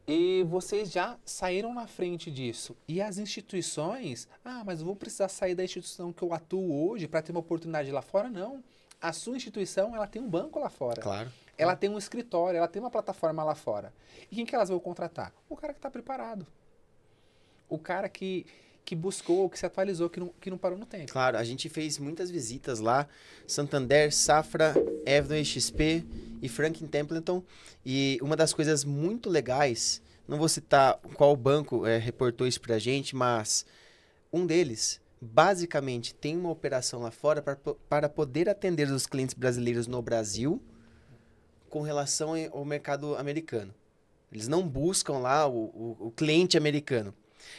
[SPEAKER 2] E vocês já saíram na frente disso. E as instituições, ah, mas eu vou precisar sair da instituição que eu atuo hoje para ter uma oportunidade lá fora? Não. A sua instituição, ela tem um banco lá fora. Claro. Ela tem um escritório, ela tem uma plataforma lá fora. E quem que elas vão contratar? O cara que está preparado. O cara que
[SPEAKER 1] que buscou, que se atualizou, que não, que não parou no tempo. Claro, a gente fez muitas visitas lá, Santander, Safra, Avenue XP e Franklin Templeton. E uma das coisas muito legais, não vou citar qual banco é, reportou isso pra gente, mas um deles basicamente tem uma operação lá fora pra, para poder atender os clientes brasileiros no Brasil com relação ao mercado americano. Eles não buscam lá o, o, o cliente americano.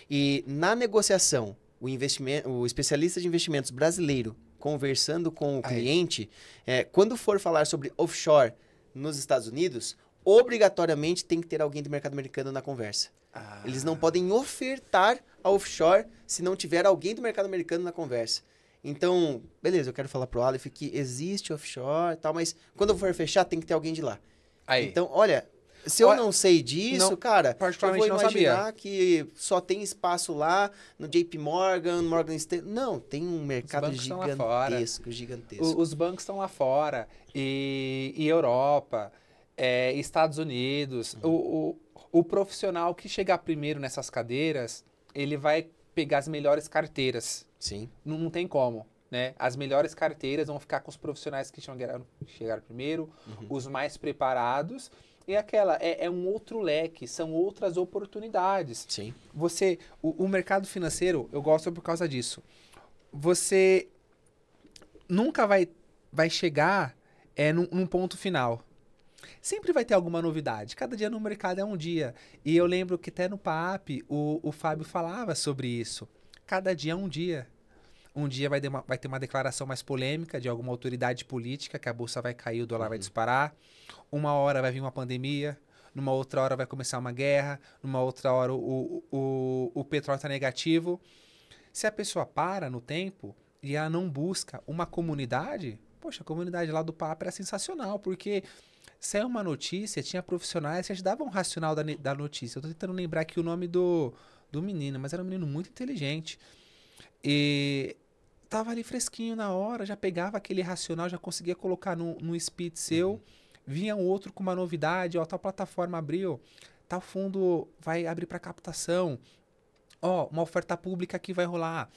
[SPEAKER 1] E na negociação, o, investimento, o especialista de investimentos brasileiro conversando com o Aí. cliente, é, quando for falar sobre offshore nos Estados Unidos, obrigatoriamente tem que ter alguém do mercado americano na conversa. Ah. Eles não podem ofertar a offshore se não tiver alguém do mercado americano na conversa. Então, beleza, eu quero falar pro Aleph que existe offshore e tal, mas quando eu for fechar, tem que ter alguém de lá. Aí. Então, olha, se eu Olha, não sei disso, não, cara, eu vou imaginar sabia. que só tem espaço lá no JP Morgan, Morgan Stanley. Não, tem um mercado gigantesco, gigantesco. O, os
[SPEAKER 2] bancos estão lá fora e, e Europa, é, Estados Unidos. Uhum. O, o, o profissional que chegar primeiro nessas cadeiras, ele vai pegar as melhores carteiras. Sim. Não, não, tem como. Né? As melhores carteiras vão ficar com os profissionais que chegaram, chegaram primeiro, uhum. os mais preparados é aquela, é, é, um outro leque, são outras oportunidades. Sim. Você, o, o mercado financeiro, eu gosto por causa disso. Você nunca vai, vai chegar é, num, num ponto final. Sempre vai ter alguma novidade. Cada dia no mercado é um dia. E eu lembro que até no PAP o, o Fábio falava sobre isso. Cada dia é um dia. Um dia vai, uma, vai ter uma declaração mais polêmica de alguma autoridade política, que a bolsa vai cair, o dólar uhum. vai disparar. Uma hora vai vir uma pandemia, numa outra hora vai começar uma guerra, numa outra hora o, o, o, o petróleo está negativo. Se a pessoa para no tempo e ela não busca uma comunidade, poxa, a comunidade lá do Papa era sensacional, porque saiu uma notícia, tinha profissionais que ajudavam o racional da, da notícia. Eu estou tentando lembrar aqui o nome do, do menino, mas era um menino muito inteligente. E tava ali fresquinho na hora, já pegava aquele racional, já conseguia colocar no, no speed seu. Uhum. Vinha um outro com uma novidade, ó, tal plataforma abriu, tal fundo vai abrir para captação. Ó, uma oferta pública que vai rolar.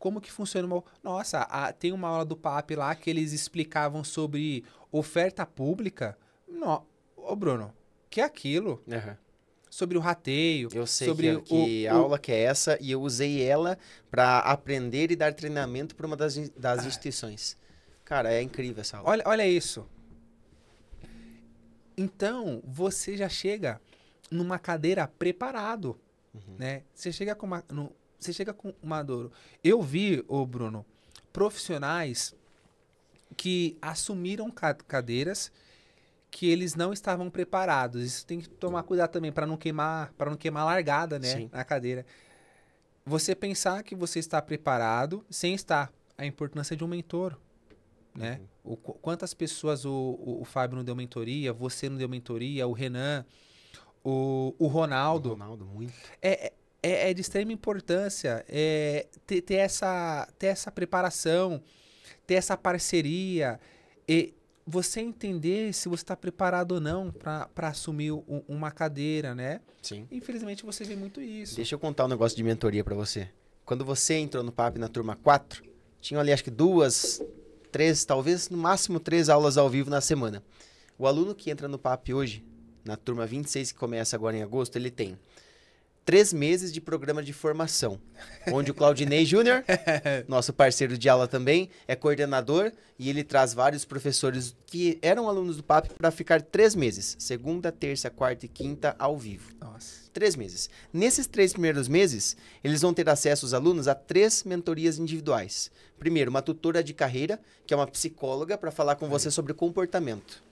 [SPEAKER 2] Como que funciona uma... Nossa, a, tem uma aula do PAP lá que eles explicavam sobre oferta pública. ô Bruno, que é
[SPEAKER 1] aquilo? Uhum sobre o rateio. Eu sei sobre que, que o, aula o... que é essa e eu usei ela para aprender e dar treinamento para uma das, das ah. instituições. Cara, é incrível essa aula. Olha, olha isso. Então, você já
[SPEAKER 2] chega numa cadeira preparado, uhum. né? Você chega com uma, no, você chega com uma dor. Eu vi, o Bruno, profissionais que assumiram cadeiras que eles não estavam preparados. Isso tem que tomar cuidado também para não queimar, para não queimar largada, né, Sim. na cadeira. Você pensar que você está preparado sem estar. A importância de um mentor, né? Uhum. O, quantas pessoas o, o, o, Fábio não deu mentoria, você não deu mentoria, o Renan, o, o Ronaldo. O Ronaldo, muito. É, é, é, é de extrema importância é, ter, ter, essa, ter essa preparação, ter essa parceria. E, você entender se você está preparado ou não para assumir
[SPEAKER 1] uma cadeira, né? Sim.
[SPEAKER 2] Infelizmente você vê muito isso. Deixa
[SPEAKER 1] eu contar um negócio de mentoria para você. Quando você entrou no PAP na turma 4, tinha ali acho que duas, três, talvez no máximo três aulas ao vivo na semana. O aluno que entra no PAP hoje, na turma 26 que começa agora em agosto, ele tem três meses de programa de formação, onde o Claudinei Júnior, nosso parceiro de aula também, é coordenador e ele traz vários professores que eram alunos do PAP para ficar três meses, segunda, terça, quarta e quinta ao vivo. Nossa. Três meses. Nesses três primeiros meses, eles vão ter acesso os alunos a três mentorias individuais. Primeiro, uma tutora de carreira, que é uma psicóloga para falar com você sobre comportamento.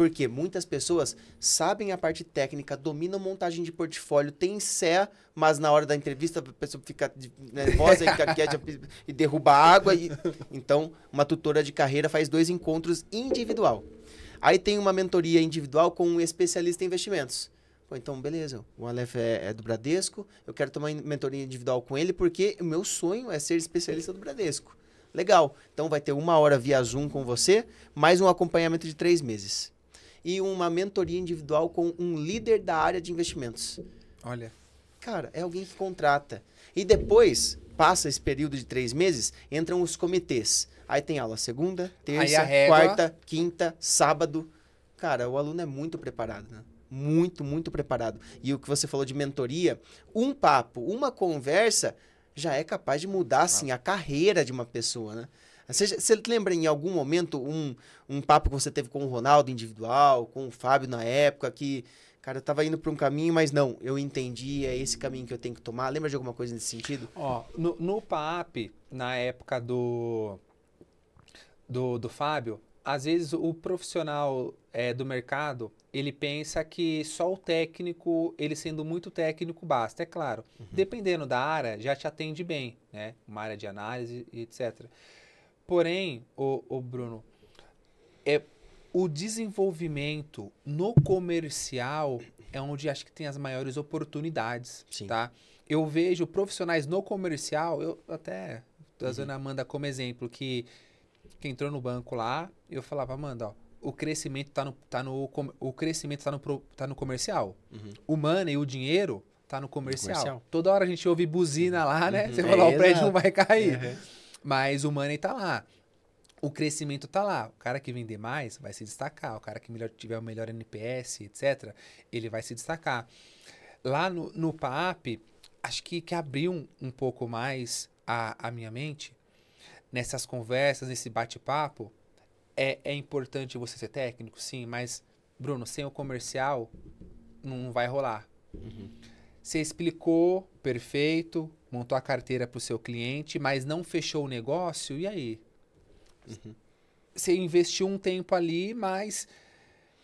[SPEAKER 1] Porque muitas pessoas sabem a parte técnica, dominam montagem de portfólio, tem sé, mas na hora da entrevista a pessoa fica né, nervosa e e derruba água. E... Então, uma tutora de carreira faz dois encontros individual. Aí tem uma mentoria individual com um especialista em investimentos. Pô, então, beleza, o Aleph é, é do Bradesco, eu quero tomar mentoria individual com ele porque o meu sonho é ser especialista do Bradesco. Legal, então vai ter uma hora via Zoom com você, mais um acompanhamento de três meses e uma mentoria individual com um líder da área de investimentos. Olha. Cara, é alguém que contrata. E depois, passa esse período de três meses, entram os comitês. Aí tem aula segunda, terça, quarta, quinta, sábado. Cara, o aluno é muito preparado, né? Muito, muito preparado. E o que você falou de mentoria, um papo, uma conversa já é capaz de mudar, assim, a carreira de uma pessoa, né? Você, você lembra em algum momento um, um papo que você teve com o Ronaldo individual, com o Fábio na época, que, cara, eu tava indo para um caminho, mas não, eu entendi, é esse caminho que eu tenho que tomar. Lembra de alguma coisa nesse sentido?
[SPEAKER 2] Ó, no, no PAP, na época do, do, do Fábio, às vezes o profissional é, do mercado ele pensa que só o técnico, ele sendo muito técnico, basta. É claro, uhum. dependendo da área, já te atende bem, né? Uma área de análise, etc. Porém, o, o Bruno, é o desenvolvimento no comercial é onde acho que tem as maiores oportunidades, Sim. tá? Eu vejo profissionais no comercial, eu até trazendo uhum. a Amanda como exemplo, que, que entrou no banco lá, eu falava, Amanda, ó, o crescimento tá no, tá no, o crescimento tá no, tá no comercial. Uhum. O money, o dinheiro, tá no comercial. comercial. Toda hora a gente ouve buzina lá, né? Uhum. Você falou, é, o prédio não vai cair. Uhum. Mas o money tá lá. O crescimento tá lá. O cara que vender mais vai se destacar. O cara que melhor, tiver o melhor NPS, etc., ele vai se destacar. Lá no, no PAP, acho que, que abriu um, um pouco mais a, a minha mente nessas conversas, nesse bate-papo, é, é importante você ser técnico, sim, mas, Bruno, sem o comercial não vai rolar. Uhum. Você explicou, perfeito, montou a carteira para o seu cliente, mas não fechou o negócio, e aí? Uhum. Você investiu um tempo ali, mas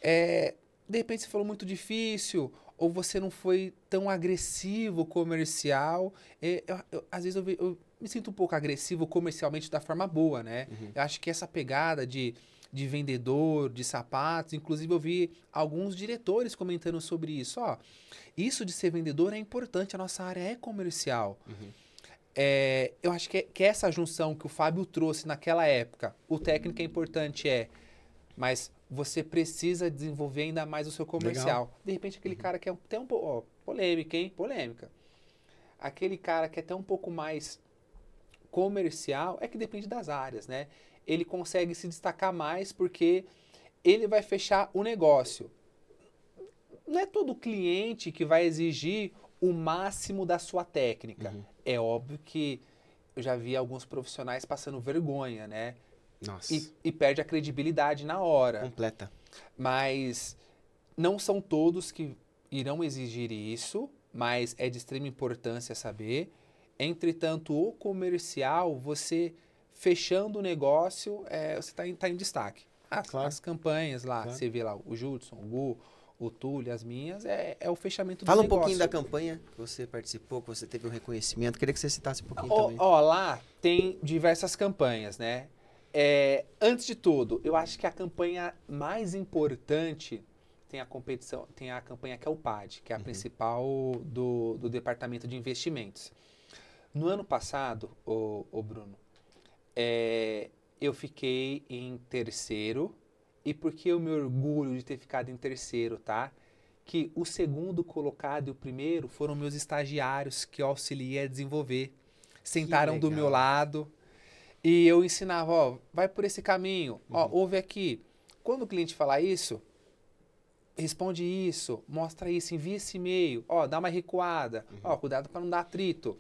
[SPEAKER 2] é, de repente você falou muito difícil, ou você não foi tão agressivo comercial. É, eu, eu, às vezes eu, eu, me sinto um pouco agressivo comercialmente da forma boa, né? Uhum. Eu acho que essa pegada de de vendedor, de sapatos. Inclusive, eu vi alguns diretores comentando sobre isso. Ó, isso de ser vendedor é importante, a nossa área é comercial. Uhum. É, eu acho que, é, que é essa junção que o Fábio trouxe naquela época, o técnico é importante, é, mas você precisa desenvolver ainda mais o seu comercial. Legal. De repente, aquele uhum. cara que é até um pouco. Polêmica, hein? Polêmica. Aquele cara que é até um pouco mais comercial, é que depende das áreas, né? ele consegue se destacar mais porque ele vai fechar o negócio. Não é todo cliente que vai exigir o máximo da sua técnica. Uhum. É óbvio que eu já vi alguns profissionais passando vergonha, né? Nossa. E, e perde a credibilidade na hora. Completa. Mas não são todos que irão exigir isso, mas é de extrema importância saber. Entretanto, o comercial, você fechando o negócio, é, você está em, tá em, destaque. As, claro. as campanhas lá, claro. você vê lá o Judson, o Gu, o Túlio, as minhas,
[SPEAKER 1] é, é o fechamento Fala do Fala um pouquinho da campanha que você participou, que você teve um reconhecimento. Queria que você citasse um pouquinho ó, também.
[SPEAKER 2] Ó, lá tem diversas campanhas, né? É, antes de tudo, eu acho que a campanha mais importante tem a competição, tem a campanha que é o PAD, que é a uhum. principal do, do departamento de investimentos. No ano passado, o, o Bruno, é, eu fiquei em terceiro. E porque eu me orgulho de ter ficado em terceiro, tá? Que o segundo colocado e o primeiro foram meus estagiários que eu auxiliei a desenvolver. Sentaram do meu lado e eu ensinava, ó, vai por esse caminho, uhum. ó, ouve aqui. Quando o cliente falar isso, responde isso, mostra isso, envia esse e-mail, ó, dá uma recuada, uhum. ó, cuidado para não dar atrito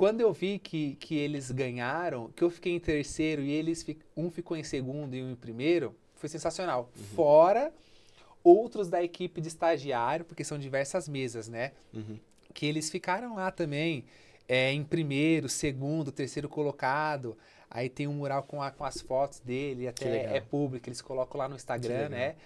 [SPEAKER 2] quando eu vi que, que eles ganharam, que eu fiquei em terceiro e eles um ficou em segundo e um em primeiro, foi sensacional. Uhum. Fora outros da equipe de estagiário, porque são diversas mesas, né? Uhum. Que eles ficaram lá também, é, em primeiro, segundo, terceiro colocado. Aí tem um mural com, a, com as fotos dele, até é público, eles colocam lá no Instagram, né?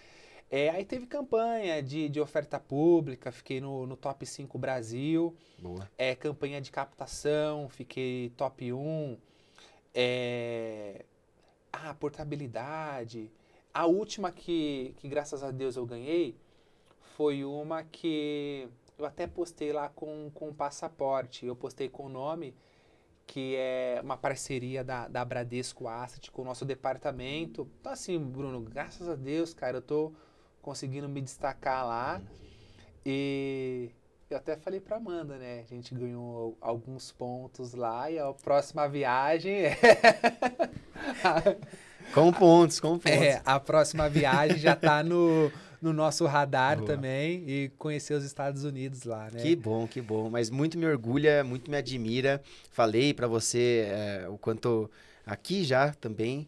[SPEAKER 2] É, aí teve campanha de, de oferta pública, fiquei no, no top 5 Brasil. Boa. É, campanha de captação, fiquei top 1. É, ah, portabilidade. A última que, que, graças a Deus, eu ganhei foi uma que eu até postei lá com, com o passaporte. Eu postei com o nome, que é uma parceria da, da Bradesco Asset com o nosso departamento. Então, assim, Bruno, graças a Deus, cara, eu tô conseguindo me destacar lá. Uhum. E eu até falei para Amanda, né? A gente ganhou alguns pontos lá e a próxima viagem é.
[SPEAKER 1] com pontos, com é, pontos. É,
[SPEAKER 2] a próxima viagem já tá no, no nosso radar Boa. também e conhecer os Estados Unidos lá, né? Que
[SPEAKER 1] bom, que bom. Mas muito me orgulha, muito me admira. Falei para você é, o quanto aqui já também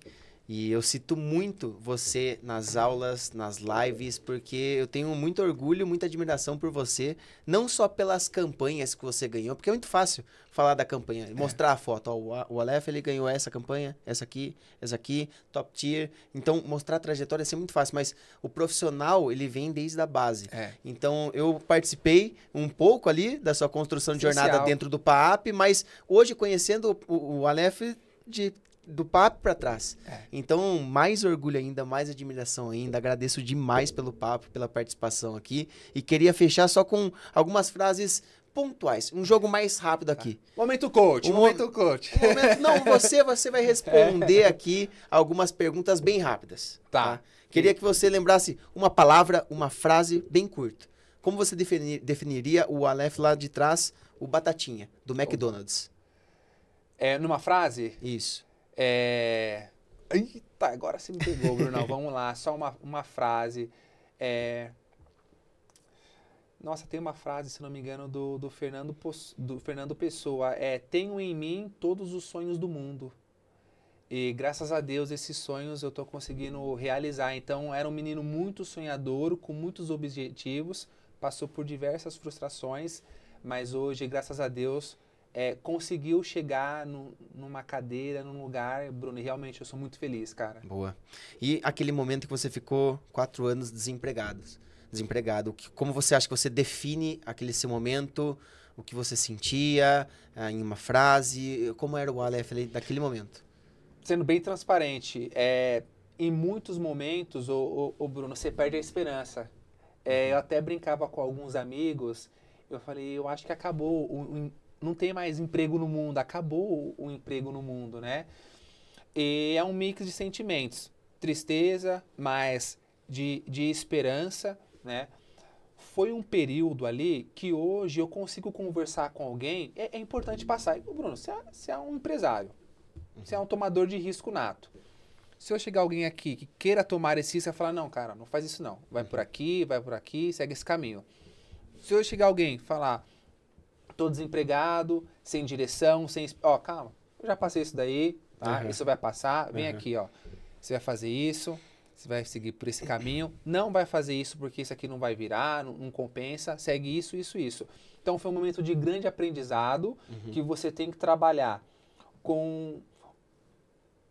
[SPEAKER 1] e eu cito muito você nas aulas, nas lives, porque eu tenho muito orgulho, muita admiração por você, não só pelas campanhas que você ganhou, porque é muito fácil falar da campanha, é. mostrar é. a foto. Ó, o Aleph ele ganhou essa campanha, essa aqui, essa aqui, top tier. Então, mostrar a trajetória assim, é muito fácil, mas o profissional ele vem desde a base. É. Então, eu participei um pouco ali da sua construção de jornada dentro do PAAP, mas hoje, conhecendo o, o Aleph, de do papo para trás. É. Então, mais orgulho ainda, mais admiração ainda. Agradeço demais pelo papo, pela participação aqui. E queria fechar só com algumas frases pontuais. Um jogo mais rápido aqui. Tá. Momento coach, um momento coach. Um momento, não, você, você vai responder aqui algumas perguntas bem rápidas. Tá. tá? Queria que você lembrasse uma palavra, uma frase bem curta. Como você definir, definiria o Aleph lá de trás, o Batatinha, do McDonald's?
[SPEAKER 2] É, numa frase? Isso. É... Eita, agora você me pegou, Bruno Vamos lá, só uma, uma frase. É... Nossa, tem uma frase, se não me engano, do, do, Fernando, do Fernando Pessoa. É, tenho em mim todos os sonhos do mundo. E graças a Deus esses sonhos eu estou conseguindo realizar. Então era um menino muito sonhador, com muitos objetivos, passou por diversas frustrações, mas hoje, graças a Deus, é, conseguiu chegar no, numa cadeira, num lugar, Bruno, realmente eu sou muito feliz, cara.
[SPEAKER 1] Boa. E aquele momento que você ficou quatro anos desempregado, desempregado, como você acha que você define aquele seu momento, o que você sentia ah, em uma frase, como era o Aleph daquele momento?
[SPEAKER 2] Sendo bem transparente, é, em muitos momentos, o, o, o, Bruno, você perde a esperança. É, eu uhum. até brincava com alguns amigos, eu falei, eu acho que acabou o não tem mais emprego no mundo, acabou o emprego no mundo, né? E é um mix de sentimentos, tristeza, mas de, de esperança, né? Foi um período ali que hoje eu consigo conversar com alguém, é, é importante passar. Ô Bruno, você é, você é um empresário, você é um tomador de risco nato. Se eu chegar alguém aqui que queira tomar esse risco, vai falar, não, cara, não faz isso não. Vai por uhum. aqui, vai por aqui, segue esse caminho. Se eu chegar alguém falar, tô desempregado, sem direção, sem. Ó, calma, eu já passei isso daí, tá? Uhum. Isso vai passar, vem uhum. aqui, ó. Você vai fazer isso, você vai seguir por esse caminho, não vai fazer isso porque isso aqui não vai virar, não, não compensa, segue isso, isso, isso. Então foi um momento de grande aprendizado uhum. que você tem que trabalhar com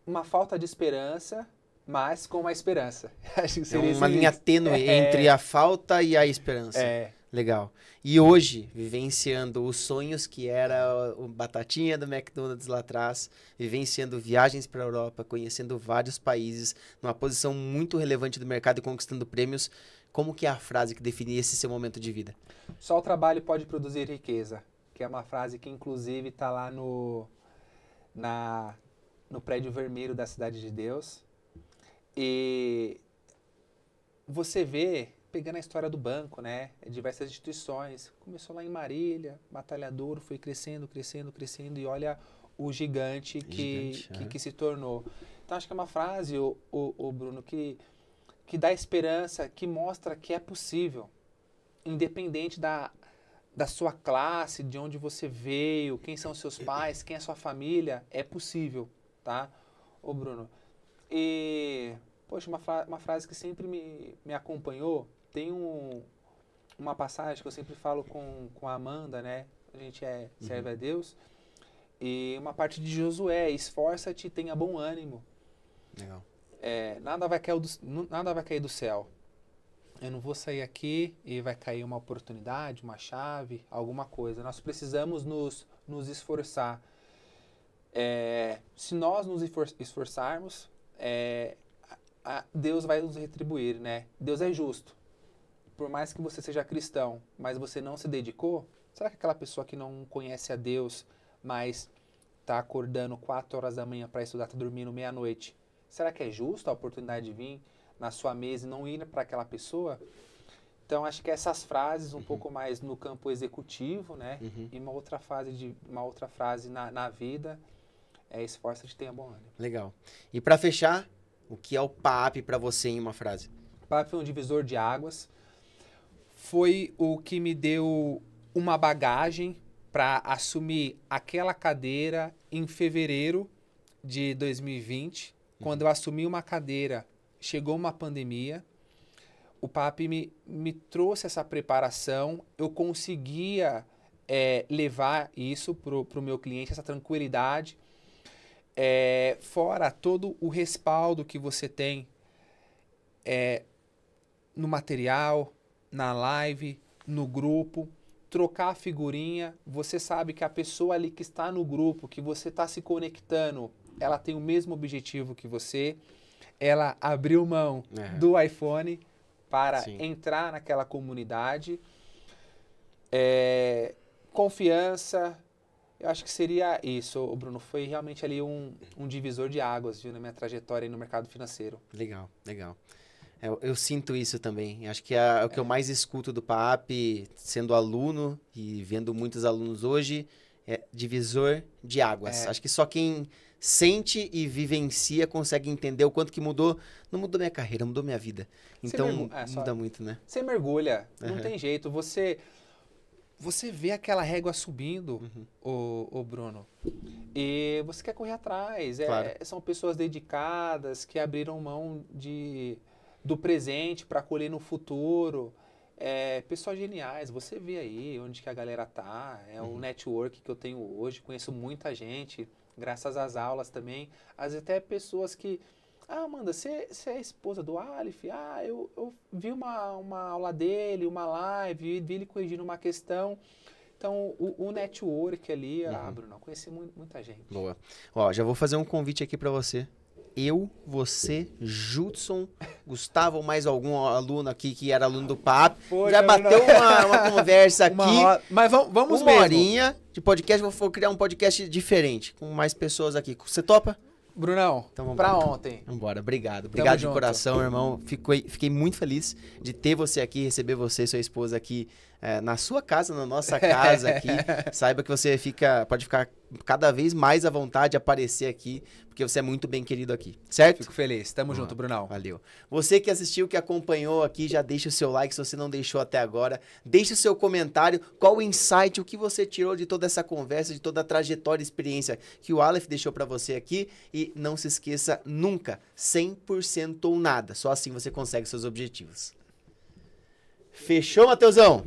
[SPEAKER 2] uma falta de esperança, mas com uma esperança. Acho que seria é uma linha tênue é, entre a
[SPEAKER 1] falta e a esperança. É, Legal. E hoje, vivenciando os sonhos que era o batatinha do McDonald's lá atrás, vivenciando viagens para a Europa, conhecendo vários países, numa posição muito relevante do mercado e conquistando prêmios, como que é a frase que definia esse seu momento de vida?
[SPEAKER 2] Só o trabalho pode produzir riqueza, que é uma frase que inclusive está lá no na no prédio vermelho da Cidade de Deus. E você vê pegando a história do banco, né? É diversas instituições. Começou lá em Marília, Batalhador, foi crescendo, crescendo, crescendo, e olha o gigante que, gigante, que, é. que, se tornou. Então, acho que é uma frase, o, o, o Bruno, que, que dá esperança, que mostra que é possível, independente da, da sua classe, de onde você veio, quem são seus pais, quem é sua família, é possível, tá? Ô, Bruno. E, poxa, uma, fra uma frase que sempre me, me acompanhou tem um, uma passagem que eu sempre falo com, com a Amanda, né? A gente é, uhum. serve uhum. a Deus. E uma parte de Josué, esforça-te e tenha bom ânimo. Legal. É, nada, vai cair do, nada vai cair do céu. Eu não vou sair aqui e vai cair uma oportunidade, uma chave, alguma coisa. Nós precisamos nos, nos esforçar. É, se nós nos esforçarmos, é, a, a Deus vai nos retribuir, né? Deus é justo por mais que você seja cristão, mas você não se dedicou, será que aquela pessoa que não conhece a Deus, mas está acordando 4 horas da manhã para estudar, está dormindo meia-noite, será que é justo a oportunidade de vir na sua mesa e não ir para aquela pessoa? Então, acho que essas frases, um uhum. pouco mais no campo executivo, né? Uhum. E uma outra, fase de, uma outra frase na, na vida é esforça de ter bom ânimo.
[SPEAKER 1] Legal. E para fechar, o que é o PAP para você em uma frase? PAP é um divisor de águas foi
[SPEAKER 2] o que me deu uma bagagem para assumir aquela cadeira em fevereiro de 2020. Uhum. Quando eu assumi uma cadeira, chegou uma pandemia. O PAP me, me trouxe essa preparação, eu conseguia é, levar isso para o meu cliente, essa tranquilidade. É, fora todo o respaldo que você tem é, no material, na live, no grupo, trocar a figurinha. Você sabe que a pessoa ali que está no grupo, que você está se conectando, ela tem o mesmo objetivo que você. Ela abriu mão é. do iPhone para Sim. entrar naquela comunidade. É, confiança. Eu acho que seria isso, Bruno. Foi realmente ali um, um divisor de águas viu, na minha trajetória no mercado financeiro.
[SPEAKER 1] Legal, legal. É, eu, eu, sinto isso também. Acho que é, é, o que eu mais escuto do PAP, sendo aluno e vendo muitos alunos hoje, é divisor de águas. É. Acho que só quem sente e vivencia consegue entender o quanto que mudou. Não mudou minha carreira, mudou minha vida. Então mergu... é, muda muito, né?
[SPEAKER 2] Você mergulha, uhum. não tem jeito. Você você vê aquela régua subindo, uhum. o, o Bruno, e você quer correr atrás. É, claro. são pessoas dedicadas que abriram mão de do presente para colher no futuro. É, pessoas geniais, você vê aí onde que a galera tá, é uhum. o network que eu tenho hoje, conheço muita gente, graças às aulas também, às vezes até pessoas que, ah, Amanda, você é esposa do Aleph? Ah, eu, eu vi uma, uma aula dele, uma live, vi ele corrigindo uma questão, então, o, o, network ali, uhum. ah, Bruno, conheci muita
[SPEAKER 1] gente. Boa. Ó, já vou fazer um convite aqui para você eu, você, Judson, Gustavo, mais algum aluno aqui que era aluno do PAP. Foi, já bateu não... uma, uma, conversa aqui. Uma Mas vamos, vamos uma mesmo. horinha de podcast. Vou criar um podcast diferente, com mais pessoas aqui. Você topa? Brunão, então, pra ontem. Vambora, obrigado. Obrigado Tamo de junto. coração, irmão. Fiquei, fiquei muito feliz de ter você aqui, receber você e sua esposa aqui é, na sua casa, na nossa casa aqui. saiba que você fica, pode ficar cada vez mais à vontade de aparecer aqui, porque você é muito bem querido aqui, certo? Fico feliz. Tamo junto, Brunão. Valeu. Você que assistiu, que acompanhou aqui, já deixa o seu like se você não deixou até agora. Deixa o seu comentário, qual o insight, o que você tirou de toda essa conversa, de toda a trajetória e experiência que o Aleph deixou para você aqui. E não se esqueça nunca, 100% ou nada. Só assim você consegue seus objetivos. Fechou, Mateusão?